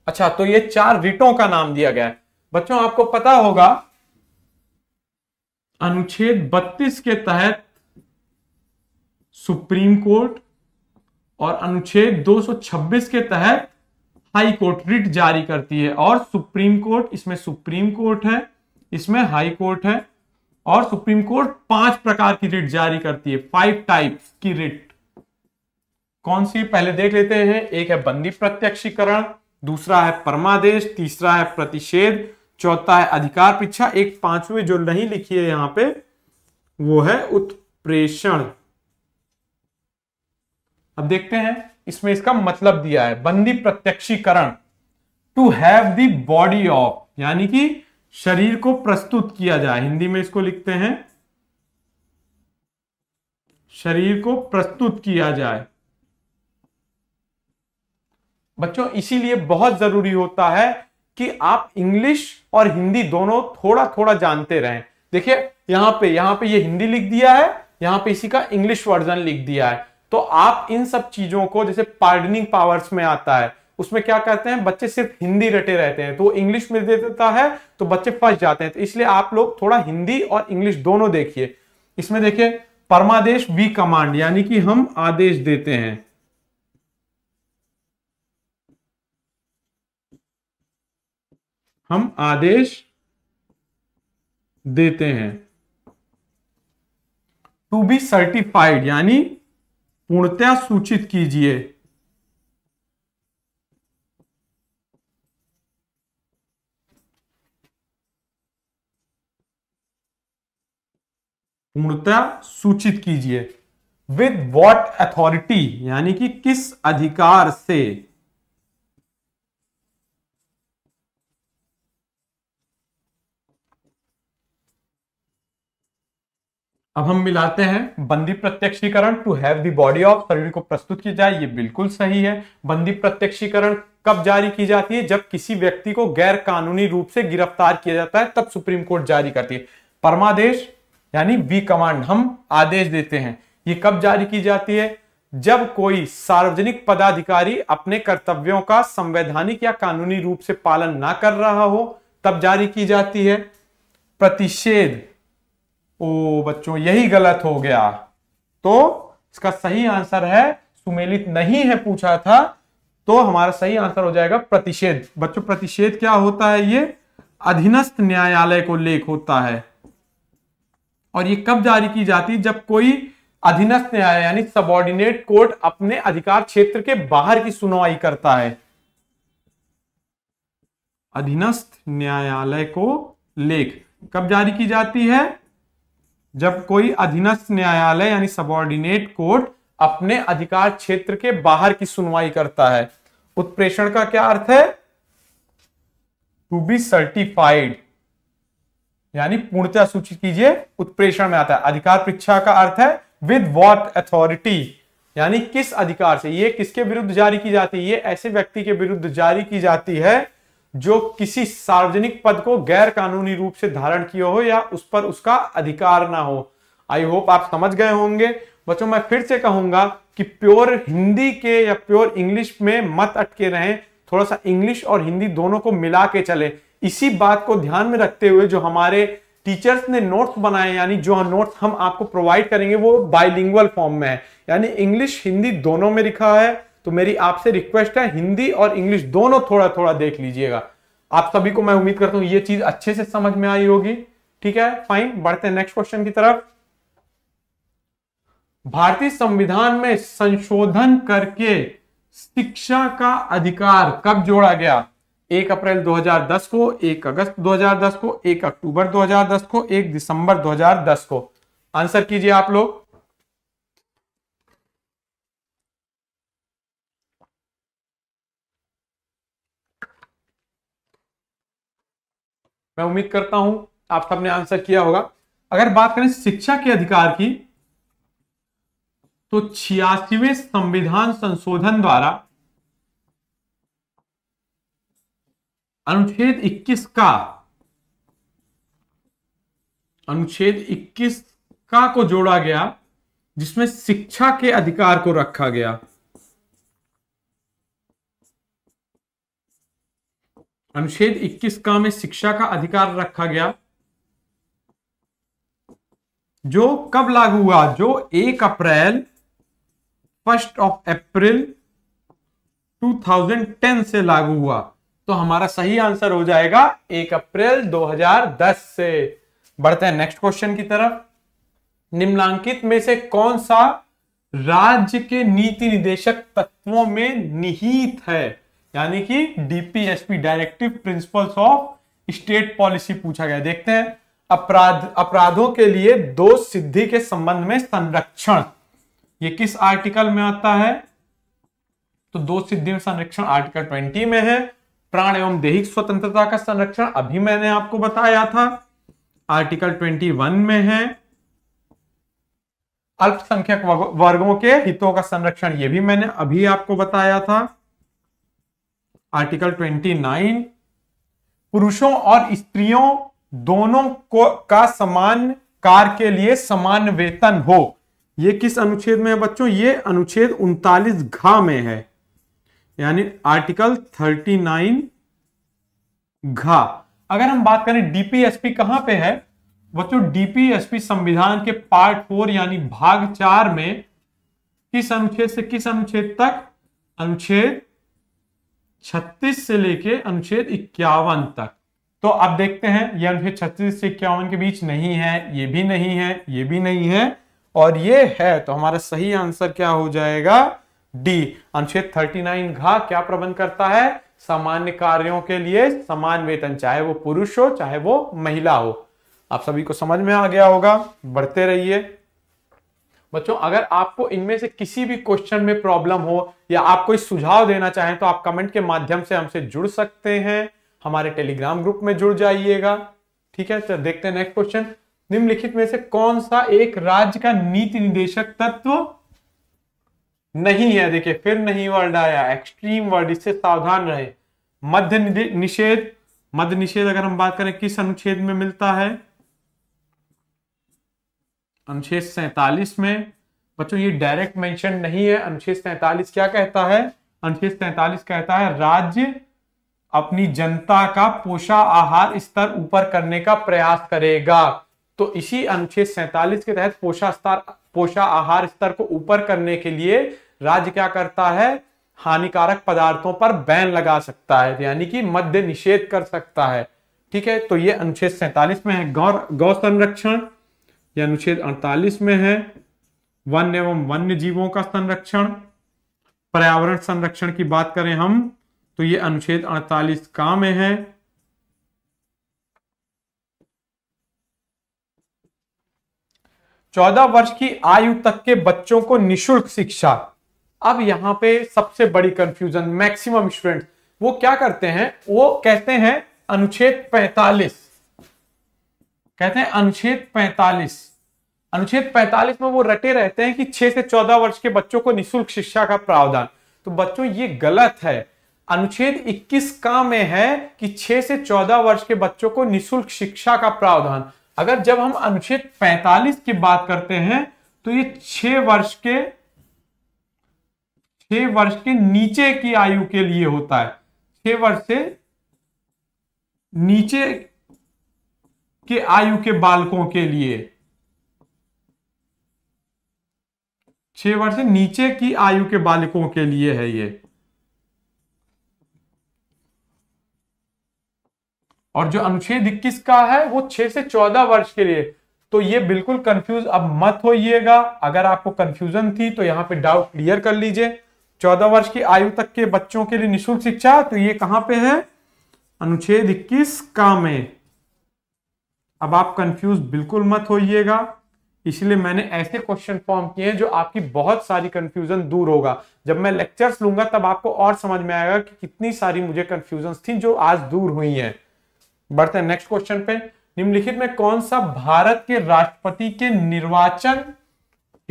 अच्छा तो ये चार रिटों का नाम दिया गया है बच्चों आपको पता होगा अनुच्छेद 32 के तहत सुप्रीम कोर्ट और अनुच्छेद 226 के तहत हाई कोर्ट रिट जारी करती है और सुप्रीम कोर्ट इसमें सुप्रीम कोर्ट है इसमें हाई कोर्ट है और सुप्रीम कोर्ट पांच प्रकार की रिट जारी करती है फाइव टाइप्स की रिट कौन सी पहले देख लेते हैं एक है बंदी प्रत्यक्षीकरण दूसरा है परमादेश तीसरा है प्रतिषेध चौथा है अधिकार पीछा एक पांचवें जो नहीं लिखी है यहां पे वो है उत्प्रेषण अब देखते हैं इसमें इसका मतलब दिया है बंदी प्रत्यक्षीकरण to have the body of यानी कि शरीर को प्रस्तुत किया जाए हिंदी में इसको लिखते हैं शरीर को प्रस्तुत किया जाए बच्चों इसीलिए बहुत जरूरी होता है कि आप इंग्लिश और हिंदी दोनों थोड़ा थोड़ा जानते रहें देखिए यहां पे यहां पे ये यह हिंदी लिख दिया है यहां पे इसी का इंग्लिश वर्जन लिख दिया है तो आप इन सब चीजों को जैसे पार्डनिंग पावर्स में आता है उसमें क्या करते हैं बच्चे सिर्फ हिंदी रटे रहते हैं तो इंग्लिश में दे देता है तो बच्चे फंस जाते हैं तो इसलिए आप लोग थोड़ा हिंदी और इंग्लिश दोनों देखिए इसमें देखिए परमादेश वी कमांड यानी कि हम आदेश देते हैं हम आदेश देते हैं टू बी सर्टिफाइड यानी पूर्णतया सूचित कीजिए पूर्णतया सूचित कीजिए विद वॉट अथॉरिटी यानी कि किस अधिकार से अब हम मिलाते हैं बंदी प्रत्यक्षीकरण to have the body of शरीर को प्रस्तुत किया जाए ये बिल्कुल सही है बंदी प्रत्यक्षीकरण कब जारी की जाती है जब किसी व्यक्ति को गैर कानूनी रूप से गिरफ्तार किया जाता है तब सुप्रीम कोर्ट जारी करती है परमादेश यानी वी कमांड हम आदेश देते हैं ये कब जारी की जाती है जब कोई सार्वजनिक पदाधिकारी अपने कर्तव्यों का संवैधानिक या कानूनी रूप से पालन ना कर रहा हो तब जारी की जाती है प्रतिषेध ओ बच्चों यही गलत हो गया तो इसका सही आंसर है सुमेलित नहीं है पूछा था तो हमारा सही आंसर हो जाएगा प्रतिषेध बच्चों प्रतिषेध क्या होता है ये अधीनस्थ न्यायालय को लेख होता है और ये कब जारी की जाती है जब कोई अधीनस्थ न्यायालय यानी सबॉर्डिनेट कोर्ट अपने अधिकार क्षेत्र के बाहर की सुनवाई करता है अधीनस्थ न्यायालय को लेख कब जारी की जाती है जब कोई अधीनस्थ न्यायालय यानी सबॉर्डिनेट कोर्ट अपने अधिकार क्षेत्र के बाहर की सुनवाई करता है उत्प्रेषण का क्या अर्थ है टू बी सर्टिफाइड यानी पूर्णतः सूचित कीजिए उत्प्रेषण में आता है अधिकार परीक्षा का अर्थ है विद वॉट अथॉरिटी यानी किस अधिकार से ये किसके विरुद्ध जारी की जाती है ये ऐसे व्यक्ति के विरुद्ध जारी की जाती है जो किसी सार्वजनिक पद को गैर कानूनी रूप से धारण किया हो या उस पर उसका अधिकार ना हो आई होप आप समझ गए होंगे बच्चों मैं फिर से कहूंगा कि प्योर हिंदी के या प्योर इंग्लिश में मत अटके रहें थोड़ा सा इंग्लिश और हिंदी दोनों को मिला के चले इसी बात को ध्यान में रखते हुए जो हमारे टीचर्स ने नोट्स बनाए यानी जो नोट्स हम आपको प्रोवाइड करेंगे वो बाइलिंगुअल फॉर्म में है यानी इंग्लिश हिंदी दोनों में लिखा है तो मेरी आपसे रिक्वेस्ट है हिंदी और इंग्लिश दोनों थोड़ा थोड़ा देख लीजिएगा आप सभी को मैं उम्मीद करता हूं ये चीज अच्छे से समझ में आई होगी ठीक है फाइन बढ़ते हैं नेक्स्ट क्वेश्चन की तरफ भारतीय संविधान में संशोधन करके शिक्षा का अधिकार कब जोड़ा गया एक अप्रैल 2010 को एक अगस्त 2010 को एक अक्टूबर 2010 को एक दिसंबर 2010 को आंसर कीजिए आप लोग मैं उम्मीद करता हूं आप सबने आंसर किया होगा अगर बात करें शिक्षा के अधिकार की तो छियासीवें संविधान संशोधन द्वारा अनुच्छेद 21 का अनुच्छेद 21 का को जोड़ा गया जिसमें शिक्षा के अधिकार को रखा गया अनुच्छेद 21 का में शिक्षा का अधिकार रखा गया जो कब लागू हुआ जो एक अप्रैल फर्स्ट ऑफ अप्रैल 2010 से लागू हुआ तो हमारा सही आंसर हो जाएगा एक अप्रैल 2010 से बढ़ते हैं नेक्स्ट क्वेश्चन की तरफ निम्नांकित में से कौन सा राज्य के नीति निदेशक तत्वों में निहित है यानी कि DPSP directive principles of state policy पूछा गया देखते हैं अपराध अपराधों के लिए दो सिद्धि के संबंध में संरक्षण ये किस आर्टिकल में आता है तो दो सिद्धि में संरक्षण आर्टिकल 20 में है प्राण एवं देहिक स्वतंत्रता का संरक्षण अभी मैंने आपको बताया था आर्टिकल 21 में है अल्पसंख्यक वर्गों के हितों का संरक्षण यह भी मैंने अभी आपको बताया था आर्टिकल 29 पुरुषों और स्त्रियों दोनों को का समान कार्य के लिए समान वेतन हो यह किस अनुच्छेद में है बच्चों ये अनुच्छेद उनतालीस घा में है यानी आर्टिकल 39 घा अगर हम बात करें डीपीएसपी कहां पे है बच्चों डीपीएसपी संविधान के पार्ट फोर यानी भाग चार में किस अनुच्छेद से किस अनुच्छेद तक अनुच्छेद 36 से लेके अनुच्छेद इक्यावन तक तो अब देखते हैं ये अनुच्छेद 36 से इक्यावन के बीच नहीं है ये भी नहीं है ये भी नहीं है और ये है तो हमारा सही आंसर क्या हो जाएगा डी अनुच्छेद 39 घा क्या प्रबंध करता है सामान्य कार्यों के लिए समान वेतन चाहे वो पुरुष हो चाहे वो महिला हो आप सभी को समझ में आ गया होगा बढ़ते रहिए बच्चों अगर आपको इनमें से किसी भी क्वेश्चन में प्रॉब्लम हो या आप कोई सुझाव देना चाहें तो आप कमेंट के माध्यम से हमसे जुड़ सकते हैं हमारे टेलीग्राम ग्रुप में जुड़ जाइएगा ठीक है तो देखते हैं नेक्स्ट क्वेश्चन निम्नलिखित में से कौन सा एक राज्य का नीति निदेशक तत्व नहीं है देखिए फिर नहीं वर्ड आया एक्सट्रीम वर्ड इससे सावधान रहे मध्य निषेध मध्य निषेध अगर हम बात करें किस अनुच्छेद में मिलता है अनुच्छेद सैतालीस में बच्चों ये डायरेक्ट मेंशन नहीं है अनुच्छेद सैतालीस क्या कहता है अनुच्छेद सैतालीस कहता है राज्य अपनी जनता का पोषा आहार स्तर ऊपर करने का प्रयास करेगा तो इसी अनुच्छेद सैतालीस के तहत पोषा स्तर पोषा आहार स्तर को ऊपर करने के लिए राज्य क्या करता है हानिकारक पदार्थों पर बैन लगा सकता है यानी कि मध्य निषेध कर सकता है ठीक है तो ये अनुच्छेद सैतालीस में है गौ गौ संरक्षण यह अनुच्छेद अड़तालीस में है वन्य एवं वन्य जीवों का संरक्षण पर्यावरण संरक्षण की बात करें हम तो ये अनुच्छेद अड़तालीस का में है चौदह वर्ष की आयु तक के बच्चों को निशुल्क शिक्षा अब यहाँ पे सबसे बड़ी कंफ्यूजन मैक्सिमम स्टूडेंट वो क्या करते हैं वो कहते हैं अनुच्छेद 45 कहते हैं अनुच्छेद 45 अनुच्छेद 45 में वो रटे रहते हैं कि 6 से 14 वर्ष के बच्चों को निशुल्क शिक्षा का प्रावधान तो बच्चों ये गलत है अनुच्छेद 21 का में है कि 6 से 14 वर्ष के बच्चों को निशुल्क शिक्षा का प्रावधान अगर जब हम अनुच्छेद 45 की बात करते हैं तो ये छह वर्ष के छह वर्ष के नीचे की आयु के लिए होता है छह वर्ष से नीचे के आयु के बालकों के लिए छह वर्ष से नीचे की आयु के बालकों के लिए है ये और जो अनुच्छेद इक्कीस का है वो छह से चौदह वर्ष के लिए तो ये बिल्कुल कंफ्यूज अब मत होइएगा अगर आपको कंफ्यूजन थी तो यहाँ पे डाउट क्लियर कर लीजिए चौदह वर्ष की आयु तक के बच्चों के लिए निःशुल्क शिक्षा तो ये कहाँ पे है अनुच्छेद इक्कीस का में अब आप कंफ्यूज बिल्कुल मत होइएगा इसलिए मैंने ऐसे क्वेश्चन फॉर्म किए हैं जो आपकी बहुत सारी कंफ्यूजन दूर होगा जब मैं लेक्चर्स लूंगा तब आपको और समझ में आएगा कि कितनी सारी मुझे कंफ्यूजन थी जो आज दूर हुई हैं बढ़ते हैं नेक्स्ट क्वेश्चन पे निम्नलिखित में कौन सा भारत के राष्ट्रपति के निर्वाचन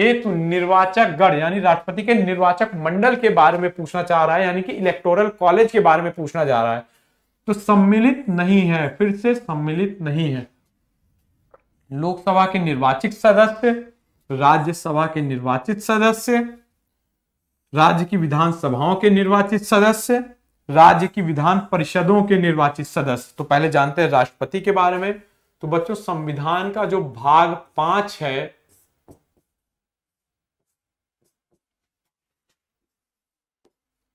हेतु निर्वाचक गण यानी राष्ट्रपति के निर्वाचक मंडल के बारे में पूछना चाह रहा है यानी कि इलेक्टोरल कॉलेज के बारे में पूछना जा रहा है तो सम्मिलित नहीं है फिर से सम्मिलित नहीं है लोकसभा के निर्वाचित सदस्य राज्यसभा के निर्वाचित सदस्य राज्य की विधानसभाओं के निर्वाचित सदस्य राज्य की विधान परिषदों के निर्वाचित सदस्य तो पहले जानते हैं राष्ट्रपति के बारे में तो बच्चों संविधान का जो भाग पांच है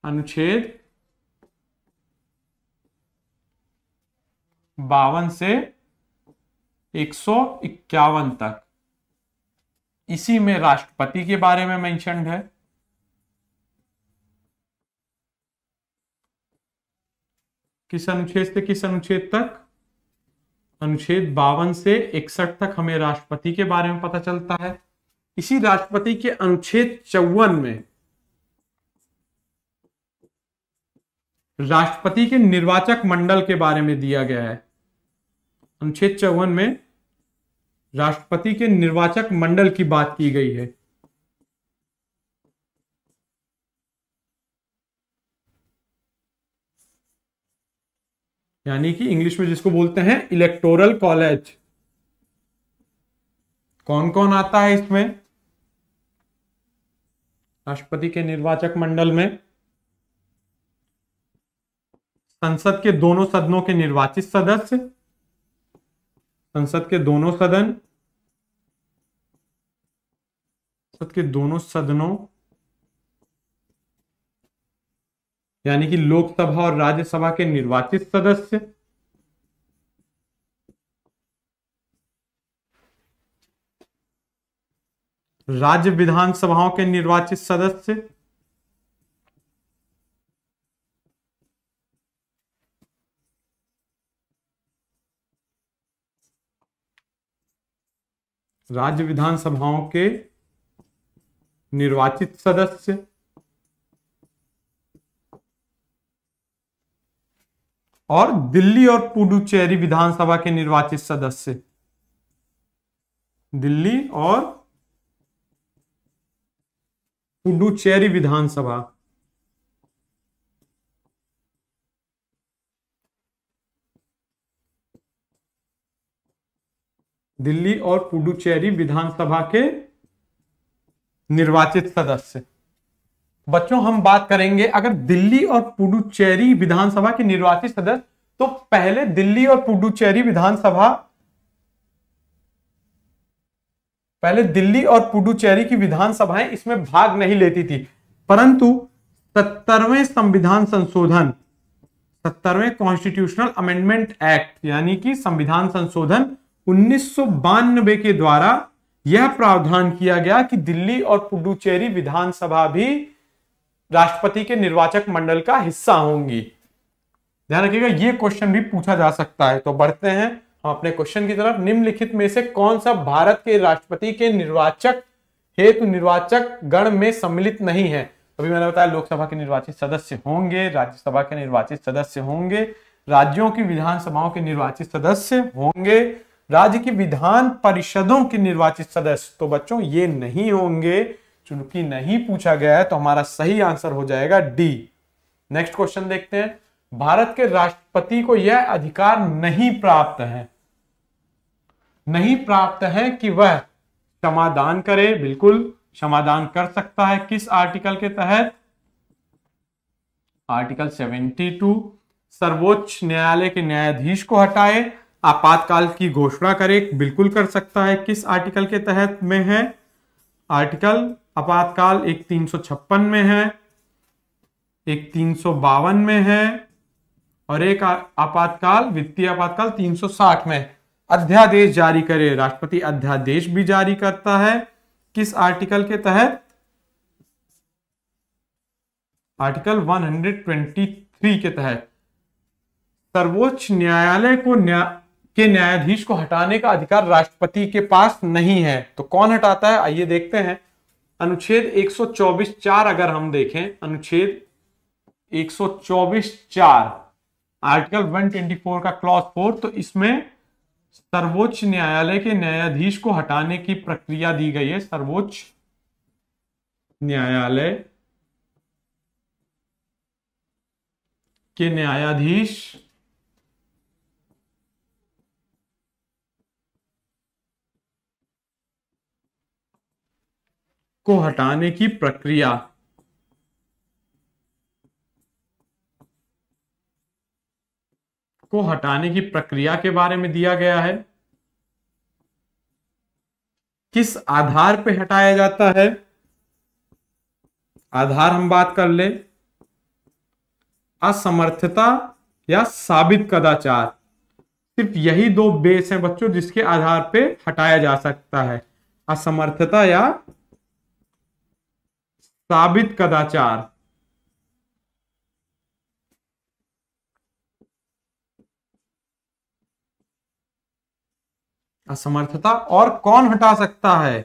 अनुच्छेद बावन से एक सौ इक्यावन तक इसी में राष्ट्रपति के बारे में मैंशन है किस अनुच्छेद से किस अनुच्छेद तक अनुच्छेद बावन से इकसठ तक हमें राष्ट्रपति के बारे में पता चलता है इसी राष्ट्रपति के अनुच्छेद चौवन में राष्ट्रपति के निर्वाचक मंडल के बारे में दिया गया है अनुच्छेद चौवन में राष्ट्रपति के निर्वाचक मंडल की बात की गई है यानी कि इंग्लिश में जिसको बोलते हैं इलेक्टोरल कॉलेज कौन कौन आता है इसमें राष्ट्रपति के निर्वाचक मंडल में संसद के दोनों सदनों के निर्वाचित सदस्य संसद के दोनों सदन संसद के दोनों सदनों यानी कि लोकसभा और राज्यसभा के निर्वाचित सदस्य राज्य विधानसभाओं के निर्वाचित सदस्य राज्य विधानसभाओं के निर्वाचित सदस्य और दिल्ली और पुडुचेरी विधानसभा के निर्वाचित सदस्य दिल्ली और पुडुचेरी विधानसभा दिल्ली और पुडुचेरी विधानसभा के निर्वाचित सदस्य बच्चों हम बात करेंगे अगर दिल्ली और पुडुचेरी विधानसभा के निर्वाचित सदस्य तो पहले दिल्ली और पुडुचेरी विधानसभा पहले दिल्ली और पुडुचेरी की विधानसभाएं इसमें भाग नहीं लेती थी परंतु सत्तरवें संविधान संशोधन सत्तरवें कॉन्स्टिट्यूशनल अमेंडमेंट एक्ट यानी कि संविधान संशोधन उन्नीस के द्वारा यह प्रावधान किया गया कि दिल्ली और पुडुचेरी विधानसभा भी राष्ट्रपति के निर्वाचक मंडल का हिस्सा होंगी ध्यान रखिएगा ये क्वेश्चन भी पूछा जा सकता है तो बढ़ते हैं हम अपने क्वेश्चन की तरफ निम्नलिखित में से कौन सा भारत के राष्ट्रपति के निर्वाचक हेतु निर्वाचक गण में सम्मिलित नहीं है अभी मैंने बताया लोकसभा के निर्वाचित सदस्य होंगे राज्यसभा के निर्वाचित सदस्य होंगे राज्यों की विधानसभाओं के निर्वाचित सदस्य होंगे राज्य की विधान परिषदों के निर्वाचित सदस्य तो बच्चों ये नहीं होंगे चूंकि नहीं पूछा गया है तो हमारा सही आंसर हो जाएगा डी नेक्स्ट क्वेश्चन देखते हैं भारत के राष्ट्रपति को यह अधिकार नहीं प्राप्त है नहीं प्राप्त है कि वह क्षमादान करे बिल्कुल क्षमादान कर सकता है किस आर्टिकल के तहत आर्टिकल 72 सर्वोच्च न्यायालय के न्यायाधीश को हटाए आपातकाल की घोषणा करे बिल्कुल कर सकता है किस आर्टिकल के तहत में है आर्टिकल आपातकाल एक तीन में है एक तीन में है और एक आपातकाल वित्तीय आपातकाल 360 में अध्यादेश जारी करे राष्ट्रपति अध्यादेश भी जारी करता है किस आर्टिकल के तहत आर्टिकल 123 के तहत सर्वोच्च न्यायालय को न्या, के न्यायाधीश को हटाने का अधिकार राष्ट्रपति के पास नहीं है तो कौन हटाता है आइए देखते हैं अनुच्छेद 124 चार अगर हम देखें अनुच्छेद 124 चार आर्टिकल 124 का क्लॉज फोर तो इसमें सर्वोच्च न्यायालय के न्यायाधीश को हटाने की प्रक्रिया दी गई है सर्वोच्च न्यायालय के न्यायाधीश को हटाने की प्रक्रिया को हटाने की प्रक्रिया के बारे में दिया गया है किस आधार पर हटाया जाता है आधार हम बात कर ले असमर्थता या साबित कदाचार सिर्फ यही दो बेस हैं बच्चों जिसके आधार पे हटाया जा सकता है असमर्थता या साबित कदाचार असमर्थता और कौन हटा सकता है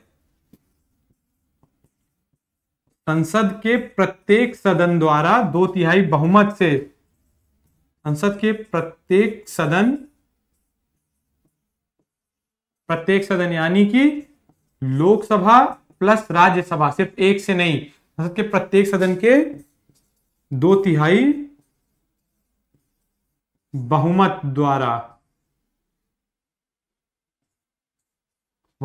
संसद के प्रत्येक सदन द्वारा दो तिहाई बहुमत से संसद के प्रत्येक सदन प्रत्येक सदन यानी कि लोकसभा प्लस राज्यसभा सिर्फ एक से नहीं संसद के प्रत्येक सदन के दो तिहाई बहुमत द्वारा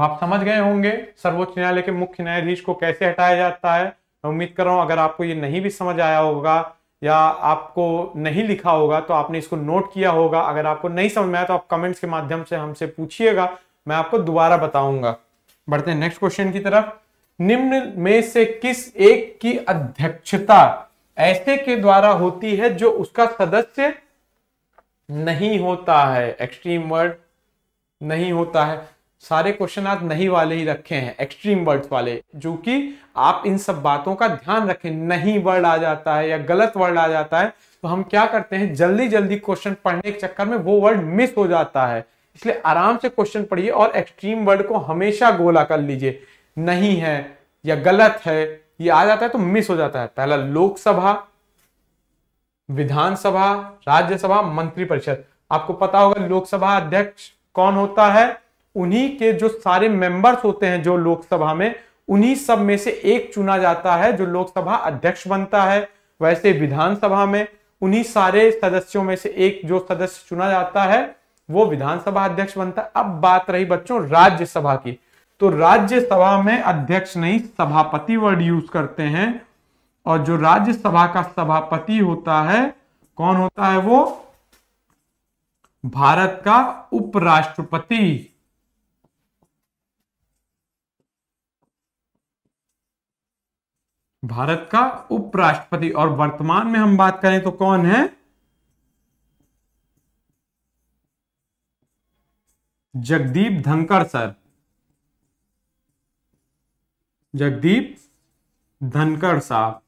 आप समझ गए होंगे सर्वोच्च न्यायालय के मुख्य न्यायाधीश को कैसे हटाया जाता है मैं उम्मीद कर रहा हूं अगर आपको ये नहीं भी समझ आया होगा या आपको नहीं लिखा होगा तो आपने इसको नोट किया होगा अगर आपको नहीं समझ में आया तो आप कमेंट्स के माध्यम से हमसे पूछिएगा मैं आपको दोबारा बताऊंगा बढ़ते हैं नेक्स्ट क्वेश्चन की तरफ निम्न में से किस एक की अध्यक्षता ऐसे के द्वारा होती है जो उसका सदस्य नहीं होता है एक्सट्रीम वर्ड नहीं होता है सारे क्वेश्चन आप नहीं वाले ही रखे हैं एक्सट्रीम वर्ड्स वाले जो कि आप इन सब बातों का ध्यान रखें नहीं वर्ड आ जाता है या गलत वर्ड आ जाता है तो हम क्या करते हैं जल्दी जल्दी क्वेश्चन पढ़ने के चक्कर में वो वर्ड मिस हो जाता है इसलिए आराम से क्वेश्चन पढ़िए और एक्सट्रीम वर्ड को हमेशा गोला कर लीजिए नहीं है या गलत है ये आ जाता है तो मिस हो जाता है पहला लोकसभा विधानसभा राज्यसभा मंत्रिपरिषद आपको पता होगा लोकसभा अध्यक्ष कौन होता है उन्हीं के जो सारे मेंबर्स होते हैं जो लोकसभा में उन्हीं सब में से एक चुना जाता है जो लोकसभा अध्यक्ष बनता है वैसे विधानसभा में उन्हीं सारे सदस्यों में से एक जो सदस्य चुना जाता है वो विधानसभा अध्यक्ष बनता है अब बात रही बच्चों राज्यसभा की तो राज्यसभा में अध्यक्ष नहीं सभापति वर्ड यूज करते हैं और जो राज्यसभा का सभापति होता है कौन होता है वो भारत का उपराष्ट्रपति भारत का उपराष्ट्रपति और वर्तमान में हम बात करें तो कौन है जगदीप धनकर सर जगदीप धनकर साहब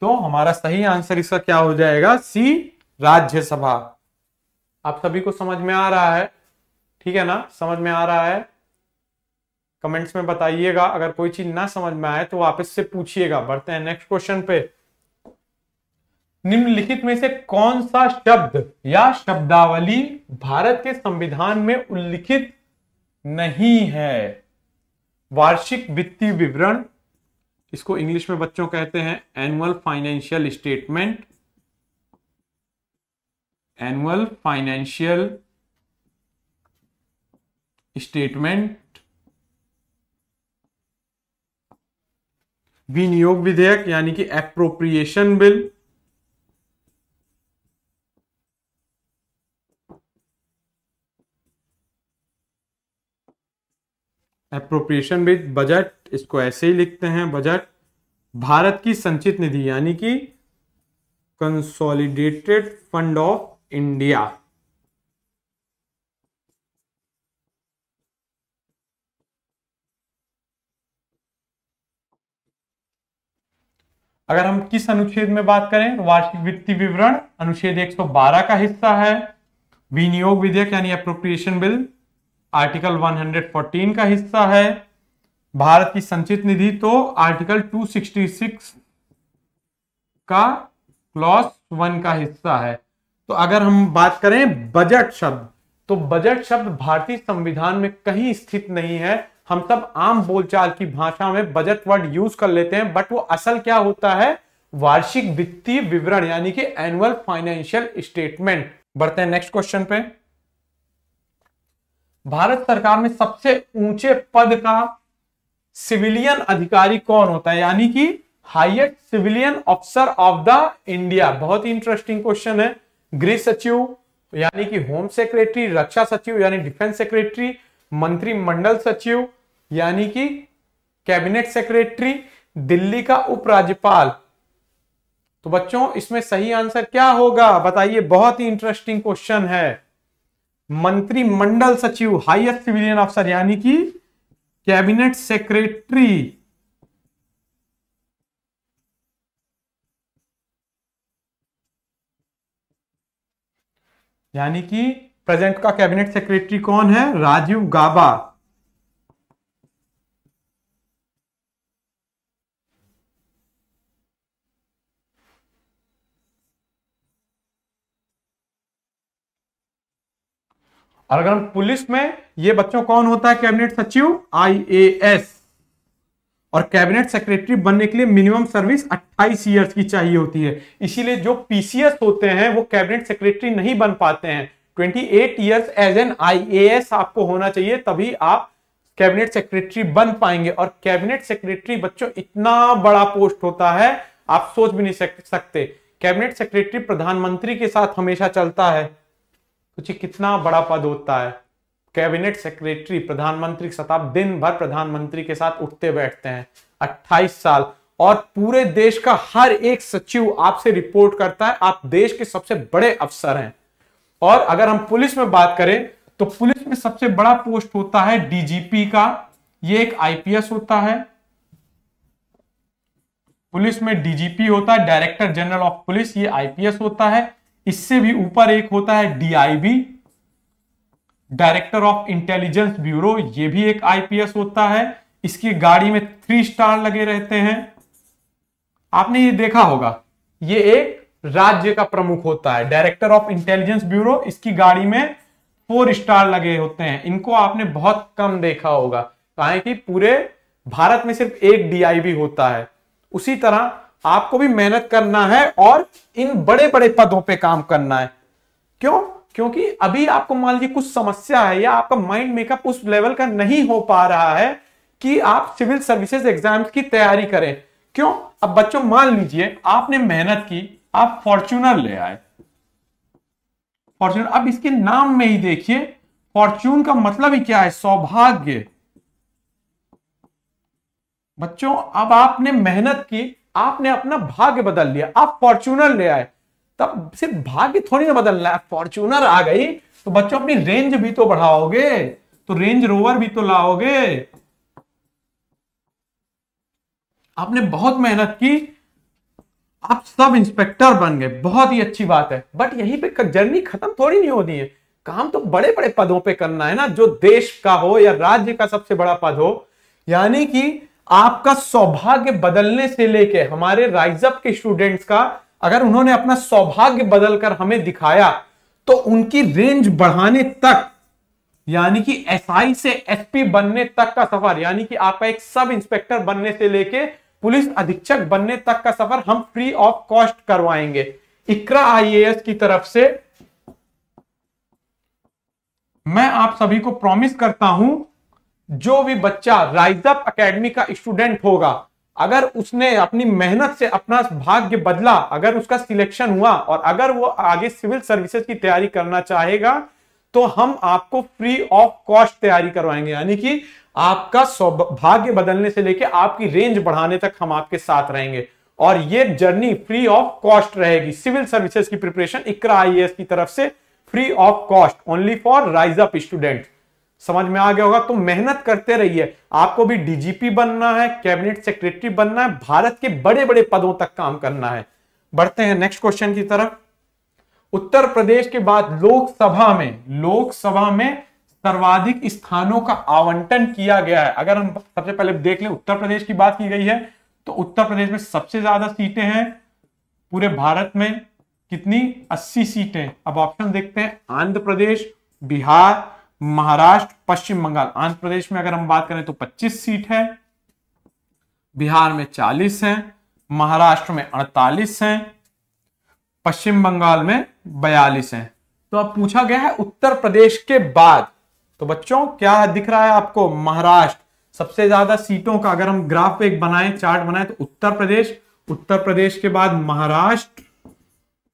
तो हमारा सही आंसर इसका क्या हो जाएगा सी राज्यसभा आप सभी को समझ में आ रहा है ठीक है ना समझ में आ रहा है कमेंट्स में बताइएगा अगर कोई चीज ना समझ में आए तो वापस से पूछिएगा बढ़ते हैं नेक्स्ट क्वेश्चन पे निम्नलिखित में से कौन सा शब्द या शब्दावली भारत के संविधान में उल्लिखित नहीं है वार्षिक वित्तीय विवरण इसको इंग्लिश में बच्चों कहते हैं annual financial statement annual financial statement विनियोग विधेयक यानी कि appropriation bill appropriation with budget इसको ऐसे ही लिखते हैं बजट भारत की संचित निधि यानी कि कंसोलिडेटेड फंड ऑफ इंडिया अगर हम किस अनुच्छेद में बात करें तो वार्षिक वित्तीय विवरण अनुच्छेद 112 का हिस्सा है विनियोग विधेयक यानी अप्रोप्रिएशन बिल आर्टिकल 114 का हिस्सा है भारत की संचित निधि तो आर्टिकल 266 का क्लॉस वन का हिस्सा है तो अगर हम बात करें बजट शब्द तो बजट शब्द भारतीय संविधान में कहीं स्थित नहीं है हम सब आम बोलचाल की भाषा में बजट वर्ड यूज कर लेते हैं बट वो असल क्या होता है वार्षिक वित्तीय विवरण यानी कि एनुअल फाइनेंशियल स्टेटमेंट बढ़ते हैं नेक्स्ट क्वेश्चन पे भारत सरकार में सबसे ऊंचे पद का सिविलियन अधिकारी कौन होता है यानी कि highest civilian officer of the India बहुत ही इंटरेस्टिंग क्वेश्चन है गृह सचिव यानी कि होम सेक्रेटरी रक्षा सचिव यानी डिफेंस सेक्रेटरी मंत्रिमंडल सचिव यानी कि कैबिनेट सेक्रेटरी दिल्ली का उपराज्यपाल तो बच्चों इसमें सही आंसर क्या होगा बताइए बहुत ही इंटरेस्टिंग क्वेश्चन है मंत्रिमंडल सचिव हाईएस्ट सिविलियन अफसर यानी कि कैबिनेट सेक्रेटरी यानी कि प्रेजेंट का कैबिनेट सेक्रेटरी कौन है राजीव गाबा और अगर हम पुलिस में ये बच्चों कौन होता है कैबिनेट सचिव आईएएस और कैबिनेट सेक्रेटरी बनने के लिए मिनिमम सर्विस 28 इयर्स की चाहिए होती है इसीलिए जो पीसीएस होते हैं वो कैबिनेट सेक्रेटरी नहीं बन पाते हैं 28 इयर्स एज एन आईएएस आपको होना चाहिए तभी आप कैबिनेट सेक्रेटरी बन पाएंगे और कैबिनेट सेक्रेटरी बच्चों इतना बड़ा पोस्ट होता है आप सोच भी नहीं सकते कैबिनेट सेक्रेटरी प्रधानमंत्री के साथ हमेशा चलता है सोचिए कितना बड़ा पद होता है कैबिनेट सेक्रेटरी प्रधानमंत्री के दिन भर प्रधानमंत्री के साथ उठते बैठते हैं 28 साल और पूरे देश का हर एक सचिव आपसे रिपोर्ट करता है आप देश के सबसे बड़े अफसर हैं और अगर हम पुलिस में बात करें तो पुलिस में सबसे बड़ा पोस्ट होता है डीजीपी का ये एक आईपीएस होता है पुलिस में डीजीपी होता है डायरेक्टर जनरल ऑफ पुलिस ये आईपीएस होता है इससे भी ऊपर एक होता है DIB director of intelligence bureau ये भी एक आईपीएस होता है इसकी गाड़ी में थ्री स्टार लगे रहते हैं आपने ये देखा होगा ये एक राज्य का प्रमुख होता है डायरेक्टर ऑफ इंटेलिजेंस ब्यूरो इसकी गाड़ी में फोर स्टार लगे होते हैं इनको आपने बहुत कम देखा होगा कहा कि पूरे भारत में सिर्फ एक डीआईबी होता है उसी तरह आपको भी मेहनत करना है और इन बड़े बड़े पदों पे काम करना है क्यों क्योंकि अभी आपको मान लीजिए कुछ समस्या है या आपका माइंड मेकअप उस लेवल का नहीं हो पा रहा है कि आप सिविल सर्विसेज एग्जाम की तैयारी करें क्यों अब बच्चों मान लीजिए आपने मेहनत की आप फॉर्च्यूनर ले आए फॉर्च्यूनर अब इसके नाम में ही देखिए फॉर्च्यून का मतलब ही क्या है सौभाग्य बच्चों अब आपने मेहनत की आपने अपना भाग्य बदल लिया आप फॉर्चूनर ले आए तब सिर्फ भाग्य थोड़ी ना बदलना है फॉर्चूनर आ गई तो बच्चों अपनी रेंज भी तो बढ़ाओगे तो रेंज रोवर भी तो लाओगे आपने बहुत मेहनत की आप सब इंस्पेक्टर बन गए बहुत ही अच्छी बात है बट यहीं पे जर्नी खत्म थोड़ी नहीं होनी है काम तो बड़े बड़े पदों पे करना है ना जो देश का हो या राज्य का सबसे बड़ा पद हो यानी कि आपका सौभाग्य बदलने से लेके हमारे राइजअप के स्टूडेंट्स का अगर उन्होंने अपना सौभाग्य बदलकर हमें दिखाया तो उनकी रेंज बढ़ाने तक यानी कि एसआई से एसपी बनने तक का सफर यानी कि आपका एक सब इंस्पेक्टर बनने से लेके पुलिस अधीक्षक बनने तक का सफर हम फ्री ऑफ कॉस्ट करवाएंगे इकरा आईएएस की तरफ से मैं आप सभी को प्रॉमिस करता हूं जो भी बच्चा राइजअप एकेडमी का स्टूडेंट होगा अगर उसने अपनी मेहनत से अपना भाग्य बदला अगर उसका सिलेक्शन हुआ और अगर वो आगे सिविल सर्विसेज की तैयारी करना चाहेगा तो हम आपको फ्री ऑफ कॉस्ट तैयारी करवाएंगे यानी कि आपका सौभाग्य बदलने से लेके आपकी रेंज बढ़ाने तक हम आपके साथ रहेंगे और ये जर्नी फ्री ऑफ कॉस्ट रहेगी सिविल सर्विसेज की प्रिपरेशन इकरा आई की तरफ से free of cost only for rise up student समझ में आ गया होगा तो मेहनत करते रहिए आपको भी डीजीपी बनना है कैबिनेट सेक्रेटरी बनना है भारत के बड़े बड़े पदों तक काम करना है बढ़ते हैं नेक्स्ट क्वेश्चन की तरफ उत्तर प्रदेश के बाद लोकसभा में लोकसभा में सर्वाधिक स्थानों का आवंटन किया गया है अगर हम सबसे पहले देख लें उत्तर प्रदेश की बात की गई है तो उत्तर प्रदेश में सबसे ज्यादा सीटें हैं पूरे भारत में कितनी 80 सीटें अब ऑप्शन देखते हैं आंध्र प्रदेश बिहार महाराष्ट्र पश्चिम बंगाल आंध्र प्रदेश में अगर हम बात करें तो 25 सीट है बिहार में 40 है महाराष्ट्र में 48 है पश्चिम बंगाल में 42 है तो अब पूछा गया है उत्तर प्रदेश के बाद तो बच्चों क्या दिख रहा है आपको महाराष्ट्र सबसे ज्यादा सीटों का अगर हम ग्राफ एक बनाए चार्ट बनाए तो उत्तर प्रदेश उत्तर प्रदेश के बाद महाराष्ट्र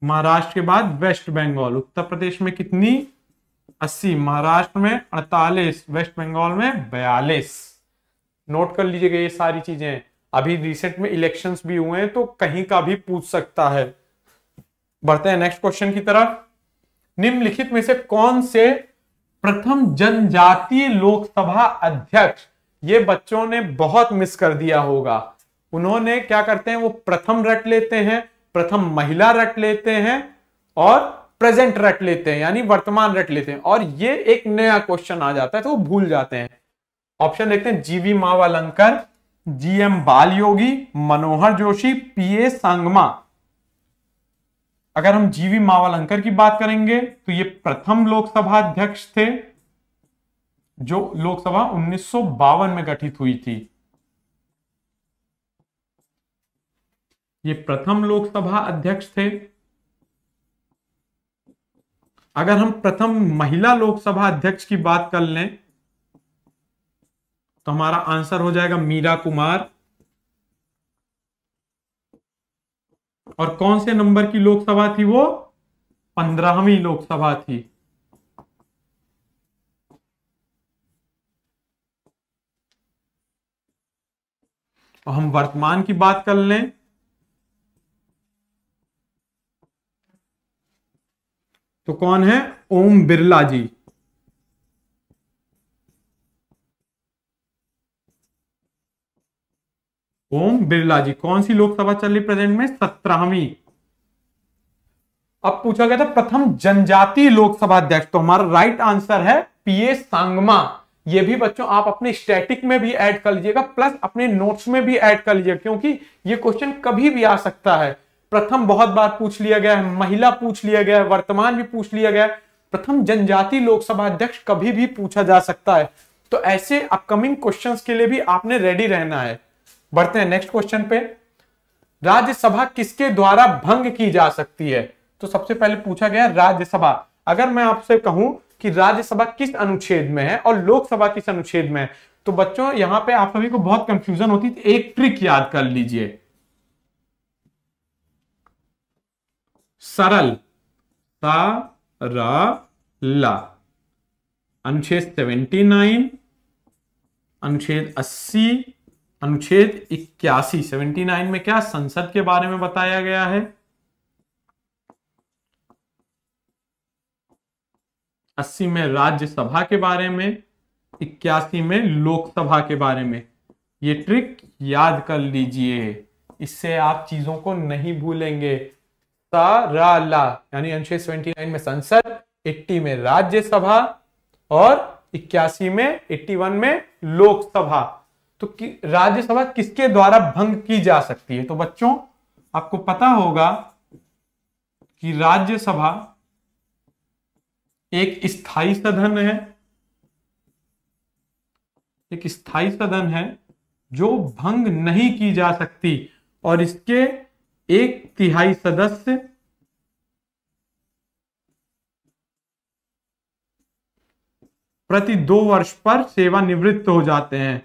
महाराष्ट्र के बाद वेस्ट बंगाल उत्तर प्रदेश में कितनी अस्सी महाराष्ट्र में अड़तालीस वेस्ट बंगाल में बयालीस नोट कर लीजिएगा ये सारी चीजें अभी रिसेंट में इलेक्शंस भी हुए हैं तो कहीं का भी पूछ सकता है बढ़ते हैं नेक्स्ट क्वेश्चन की तरफ निम्नलिखित में से कौन से प्रथम जनजातीय लोकसभा अध्यक्ष ये बच्चों ने बहुत मिस कर दिया होगा उन्होंने क्या करते हैं वो प्रथम रट लेते हैं प्रथम महिला रट लेते हैं और प्रेजेंट रट लेते हैं यानी वर्तमान रट लेते हैं और ये एक नया क्वेश्चन आ जाता है तो वो भूल जाते हैं ऑप्शन देखते हैं जीवी मावालंकर जी एम बाल योगी मनोहर जोशी पीए सांगमा अगर हम जीवी मावालंकर की बात करेंगे तो ये प्रथम लोकसभा अध्यक्ष थे जो लोकसभा उन्नीस में गठित हुई थी ये प्रथम लोकसभा अध्यक्ष थे अगर हम प्रथम महिला लोकसभा अध्यक्ष की बात कर लें तो हमारा आंसर हो जाएगा मीरा कुमार और कौन से नंबर की लोकसभा थी वो पंद्रहवीं लोकसभा थी और तो हम वर्तमान की बात कर लें तो कौन है ओम बिरला जी ओम बिरला जी कौन सी लोकसभा चल रही प्रेजेंट में सत्रहवीं अब पूछा गया था प्रथम जनजातीय लोकसभा अध्यक्ष तो हमारा राइट आंसर है पीए सांगमा ये भी बच्चों आप अपने स्टैटिक में भी ऐड कर लीजिएगा प्लस अपने नोट्स में भी ऐड कर लीजिएगा क्योंकि ये क्वेश्चन कभी भी आ सकता है प्रथम बहुत बार पूछ लिया गया है महिला पूछ लिया गया है वर्तमान भी पूछ लिया गया है प्रथम जनजाति लोकसभा अध्यक्ष कभी भी पूछा जा सकता है तो ऐसे अपकमिंग क्वेश्चंस के लिए भी आपने रेडी रहना है बढ़ते हैं नेक्स्ट क्वेश्चन पे राज्यसभा किसके द्वारा भंग की जा सकती है तो सबसे पहले पूछा गया राज्यसभा अगर मैं आपसे कहूं कि राज्यसभा किस अनुच्छेद में है और लोकसभा किस अनुच्छेद में है तो बच्चों यहां पे आप सभी को बहुत कंफ्यूजन होती है तो एक ट्रिक याद कर लीजिए सरल सा र ला अनुच्छेद 79 अनुच्छेद अस्सी अनुच्छेद इक्यासी नाइन में क्या संसद के बारे में बताया गया है अस्सी में राज्यसभा के बारे में इक्यासी में लोकसभा के बारे में ये ट्रिक याद कर लीजिए इससे आप चीजों को नहीं भूलेंगे यानी अनुच्छेद 29 में संसद 80 में राज्यसभा और इक्यासी में 81 में लोकसभा तो कि, राज्यसभा किसके द्वारा भंग की जा सकती है तो बच्चों आपको पता होगा कि राज्यसभा एक स्थायी सदन है एक स्थायी सदन है जो भंग नहीं की जा सकती और इसके एक तिहाई सदस्य प्रति दो वर्ष पर सेवानिवृत्त हो जाते हैं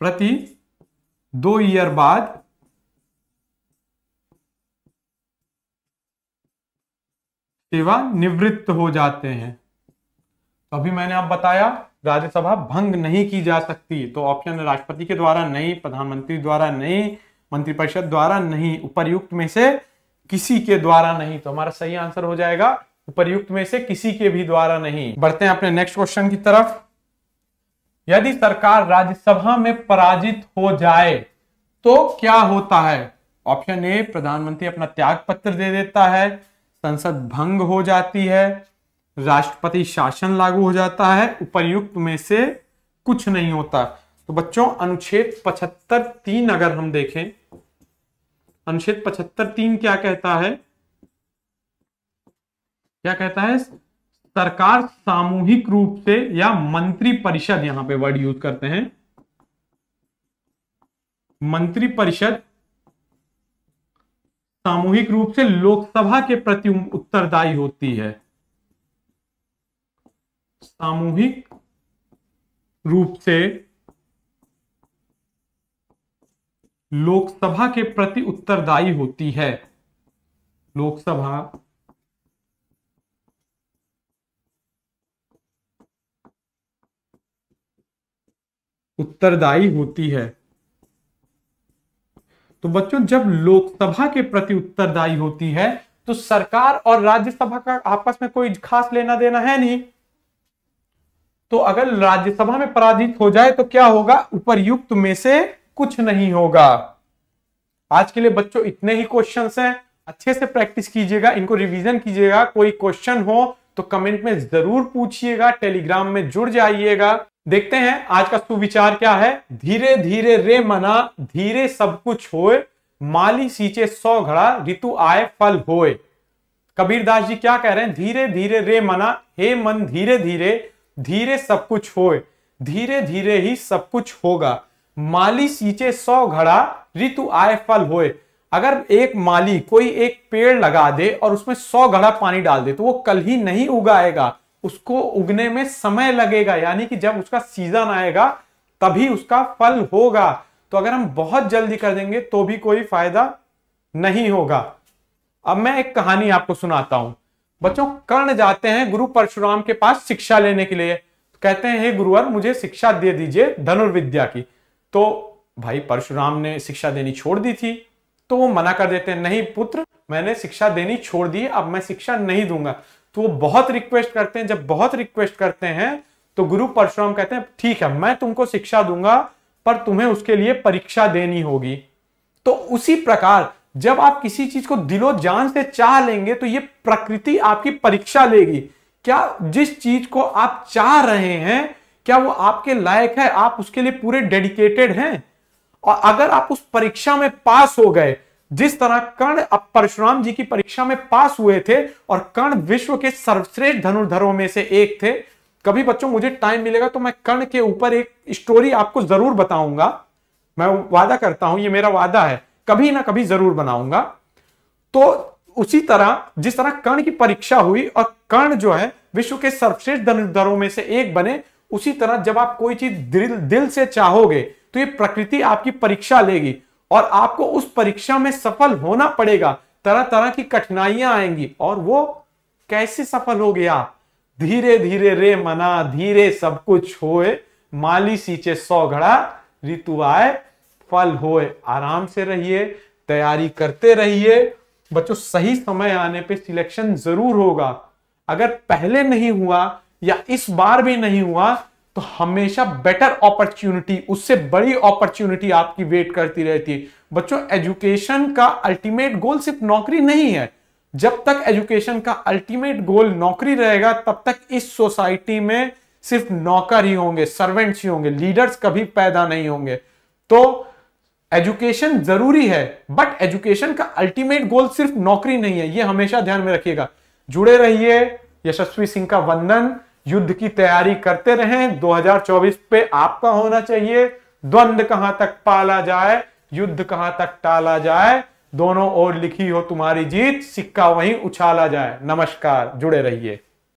प्रति दो ईयर बाद सेवानिवृत्त हो जाते हैं तो अभी मैंने आप बताया राज्यसभा भंग नहीं की जा सकती तो ऑप्शन राष्ट्रपति के द्वारा नहीं प्रधानमंत्री द्वारा नहीं मंत्रिपरिषद द्वारा नहीं उपरयुक्त में से किसी के द्वारा नहीं तो हमारा सही आंसर हो जाएगा उपरयुक्त में से किसी के भी द्वारा नहीं बढ़ते हैं अपने नेक्स्ट क्वेश्चन की तरफ यदि सरकार राज्यसभा में पराजित हो जाए तो क्या होता है ऑप्शन ए प्रधानमंत्री अपना त्याग पत्र दे देता है संसद भंग हो जाती है राष्ट्रपति शासन लागू हो जाता है उपर्युक्त में से कुछ नहीं होता तो बच्चों अनुच्छेद पचहत्तर तीन अगर हम देखें अनुच्छेद पचहत्तर तीन क्या कहता है क्या कहता है सरकार सामूहिक रूप से या मंत्री परिषद यहां पे वर्ड यूज करते हैं मंत्री परिषद सामूहिक रूप से लोकसभा के प्रति उत्तरदायी होती है सामूहिक रूप से लोकसभा के प्रति उत्तरदायी होती है लोकसभा उत्तरदायी होती है तो बच्चों जब लोकसभा के प्रति उत्तरदायी होती है तो सरकार और राज्यसभा का आपस में कोई खास लेना देना है नहीं तो अगर राज्यसभा में पराजित हो जाए तो क्या होगा उपरयुक्त में से कुछ नहीं होगा आज के लिए बच्चों इतने ही क्वेश्चन हैं अच्छे से प्रैक्टिस कीजिएगा इनको रिवीजन कीजिएगा कोई क्वेश्चन हो तो कमेंट में जरूर पूछिएगा टेलीग्राम में जुड़ जाइएगा देखते हैं आज का सुविचार क्या है धीरे धीरे रे मना धीरे सब कुछ होए माली सींचे सौ घड़ा ऋतु आए फल होए कबीरदास जी क्या कह रहे हैं धीरे धीरे रे मना हे मन धीरे धीरे धीरे सब कुछ होए धीरे धीरे ही सब कुछ होगा माली सींचे सौ घड़ा ऋतु आय फल होए अगर एक माली कोई एक पेड़ लगा दे और उसमें सौ घड़ा पानी डाल दे तो वो कल ही नहीं उगाएगा उसको उगने में समय लगेगा यानी कि जब उसका सीजन आएगा तभी उसका फल होगा तो अगर हम बहुत जल्दी कर देंगे तो भी कोई फायदा नहीं होगा अब मैं एक कहानी आपको सुनाता हूं बच्चों कर्ण जाते हैं गुरु परशुराम के पास शिक्षा लेने के लिए तो कहते हैं हे गुरुवर मुझे शिक्षा दे दीजिए धनुर्विद्या की तो भाई परशुराम ने शिक्षा देनी छोड़ दी थी तो वो मना कर देते हैं नहीं पुत्र मैंने शिक्षा देनी छोड़ दी अब मैं शिक्षा नहीं दूंगा तो वो बहुत रिक्वेस्ट करते हैं जब बहुत रिक्वेस्ट करते हैं तो गुरु परशुराम कहते हैं ठीक है मैं तुमको शिक्षा दूंगा पर तुम्हें उसके लिए परीक्षा देनी होगी तो उसी प्रकार जब आप किसी चीज को दिलो जान से चाह लेंगे तो ये प्रकृति आपकी परीक्षा लेगी क्या जिस चीज को आप चाह रहे हैं क्या वो आपके लायक है आप उसके लिए पूरे डेडिकेटेड हैं और अगर आप उस परीक्षा में पास हो गए जिस तरह कर्ण अब परशुराम जी की परीक्षा में पास हुए थे और कर्ण विश्व के सर्वश्रेष्ठ धनुर्धरों में से एक थे कभी बच्चों मुझे टाइम मिलेगा तो मैं कर्ण के ऊपर एक स्टोरी आपको जरूर बताऊंगा मैं वादा करता हूं ये मेरा वादा है कभी ना कभी जरूर बनाऊंगा तो उसी तरह जिस तरह कर्ण की परीक्षा हुई और कर्ण जो है विश्व के सर्वश्रेष्ठ धनुर्धरों में से एक बने उसी तरह जब आप कोई चीज दिल, दिल से चाहोगे तो ये प्रकृति आपकी परीक्षा लेगी और आपको उस परीक्षा में सफल होना पड़ेगा तरह तरह की कठिनाइयां आएंगी और वो कैसे सफल हो गया धीरे धीरे रे मना धीरे सब कुछ होए माली सींचे सौ घड़ा ऋतु आए फल होए आराम से रहिए तैयारी करते रहिए बच्चों सही समय आने पे सिलेक्शन जरूर होगा अगर पहले नहीं हुआ या इस बार भी नहीं हुआ तो हमेशा बेटर अपॉर्चुनिटी उससे बड़ी अपॉर्चुनिटी आपकी वेट करती रहती है बच्चों एजुकेशन का अल्टीमेट गोल सिर्फ नौकरी नहीं है जब तक एजुकेशन का अल्टीमेट गोल नौकरी रहेगा तब तक इस सोसाइटी में सिर्फ नौकर ही होंगे सर्वेंट्स ही होंगे लीडर्स कभी पैदा नहीं होंगे तो एजुकेशन जरूरी है बट एजुकेशन का अल्टीमेट गोल सिर्फ नौकरी नहीं है ये हमेशा ध्यान में रखिएगा जुड़े रहिए यशस्वी सिंह का वंदन युद्ध की तैयारी करते रहें 2024 पे आपका होना चाहिए द्वंद कहां तक पाला जाए युद्ध कहां तक टाला जाए दोनों ओर लिखी हो तुम्हारी जीत सिक्का वहीं उछाला जाए नमस्कार जुड़े रहिए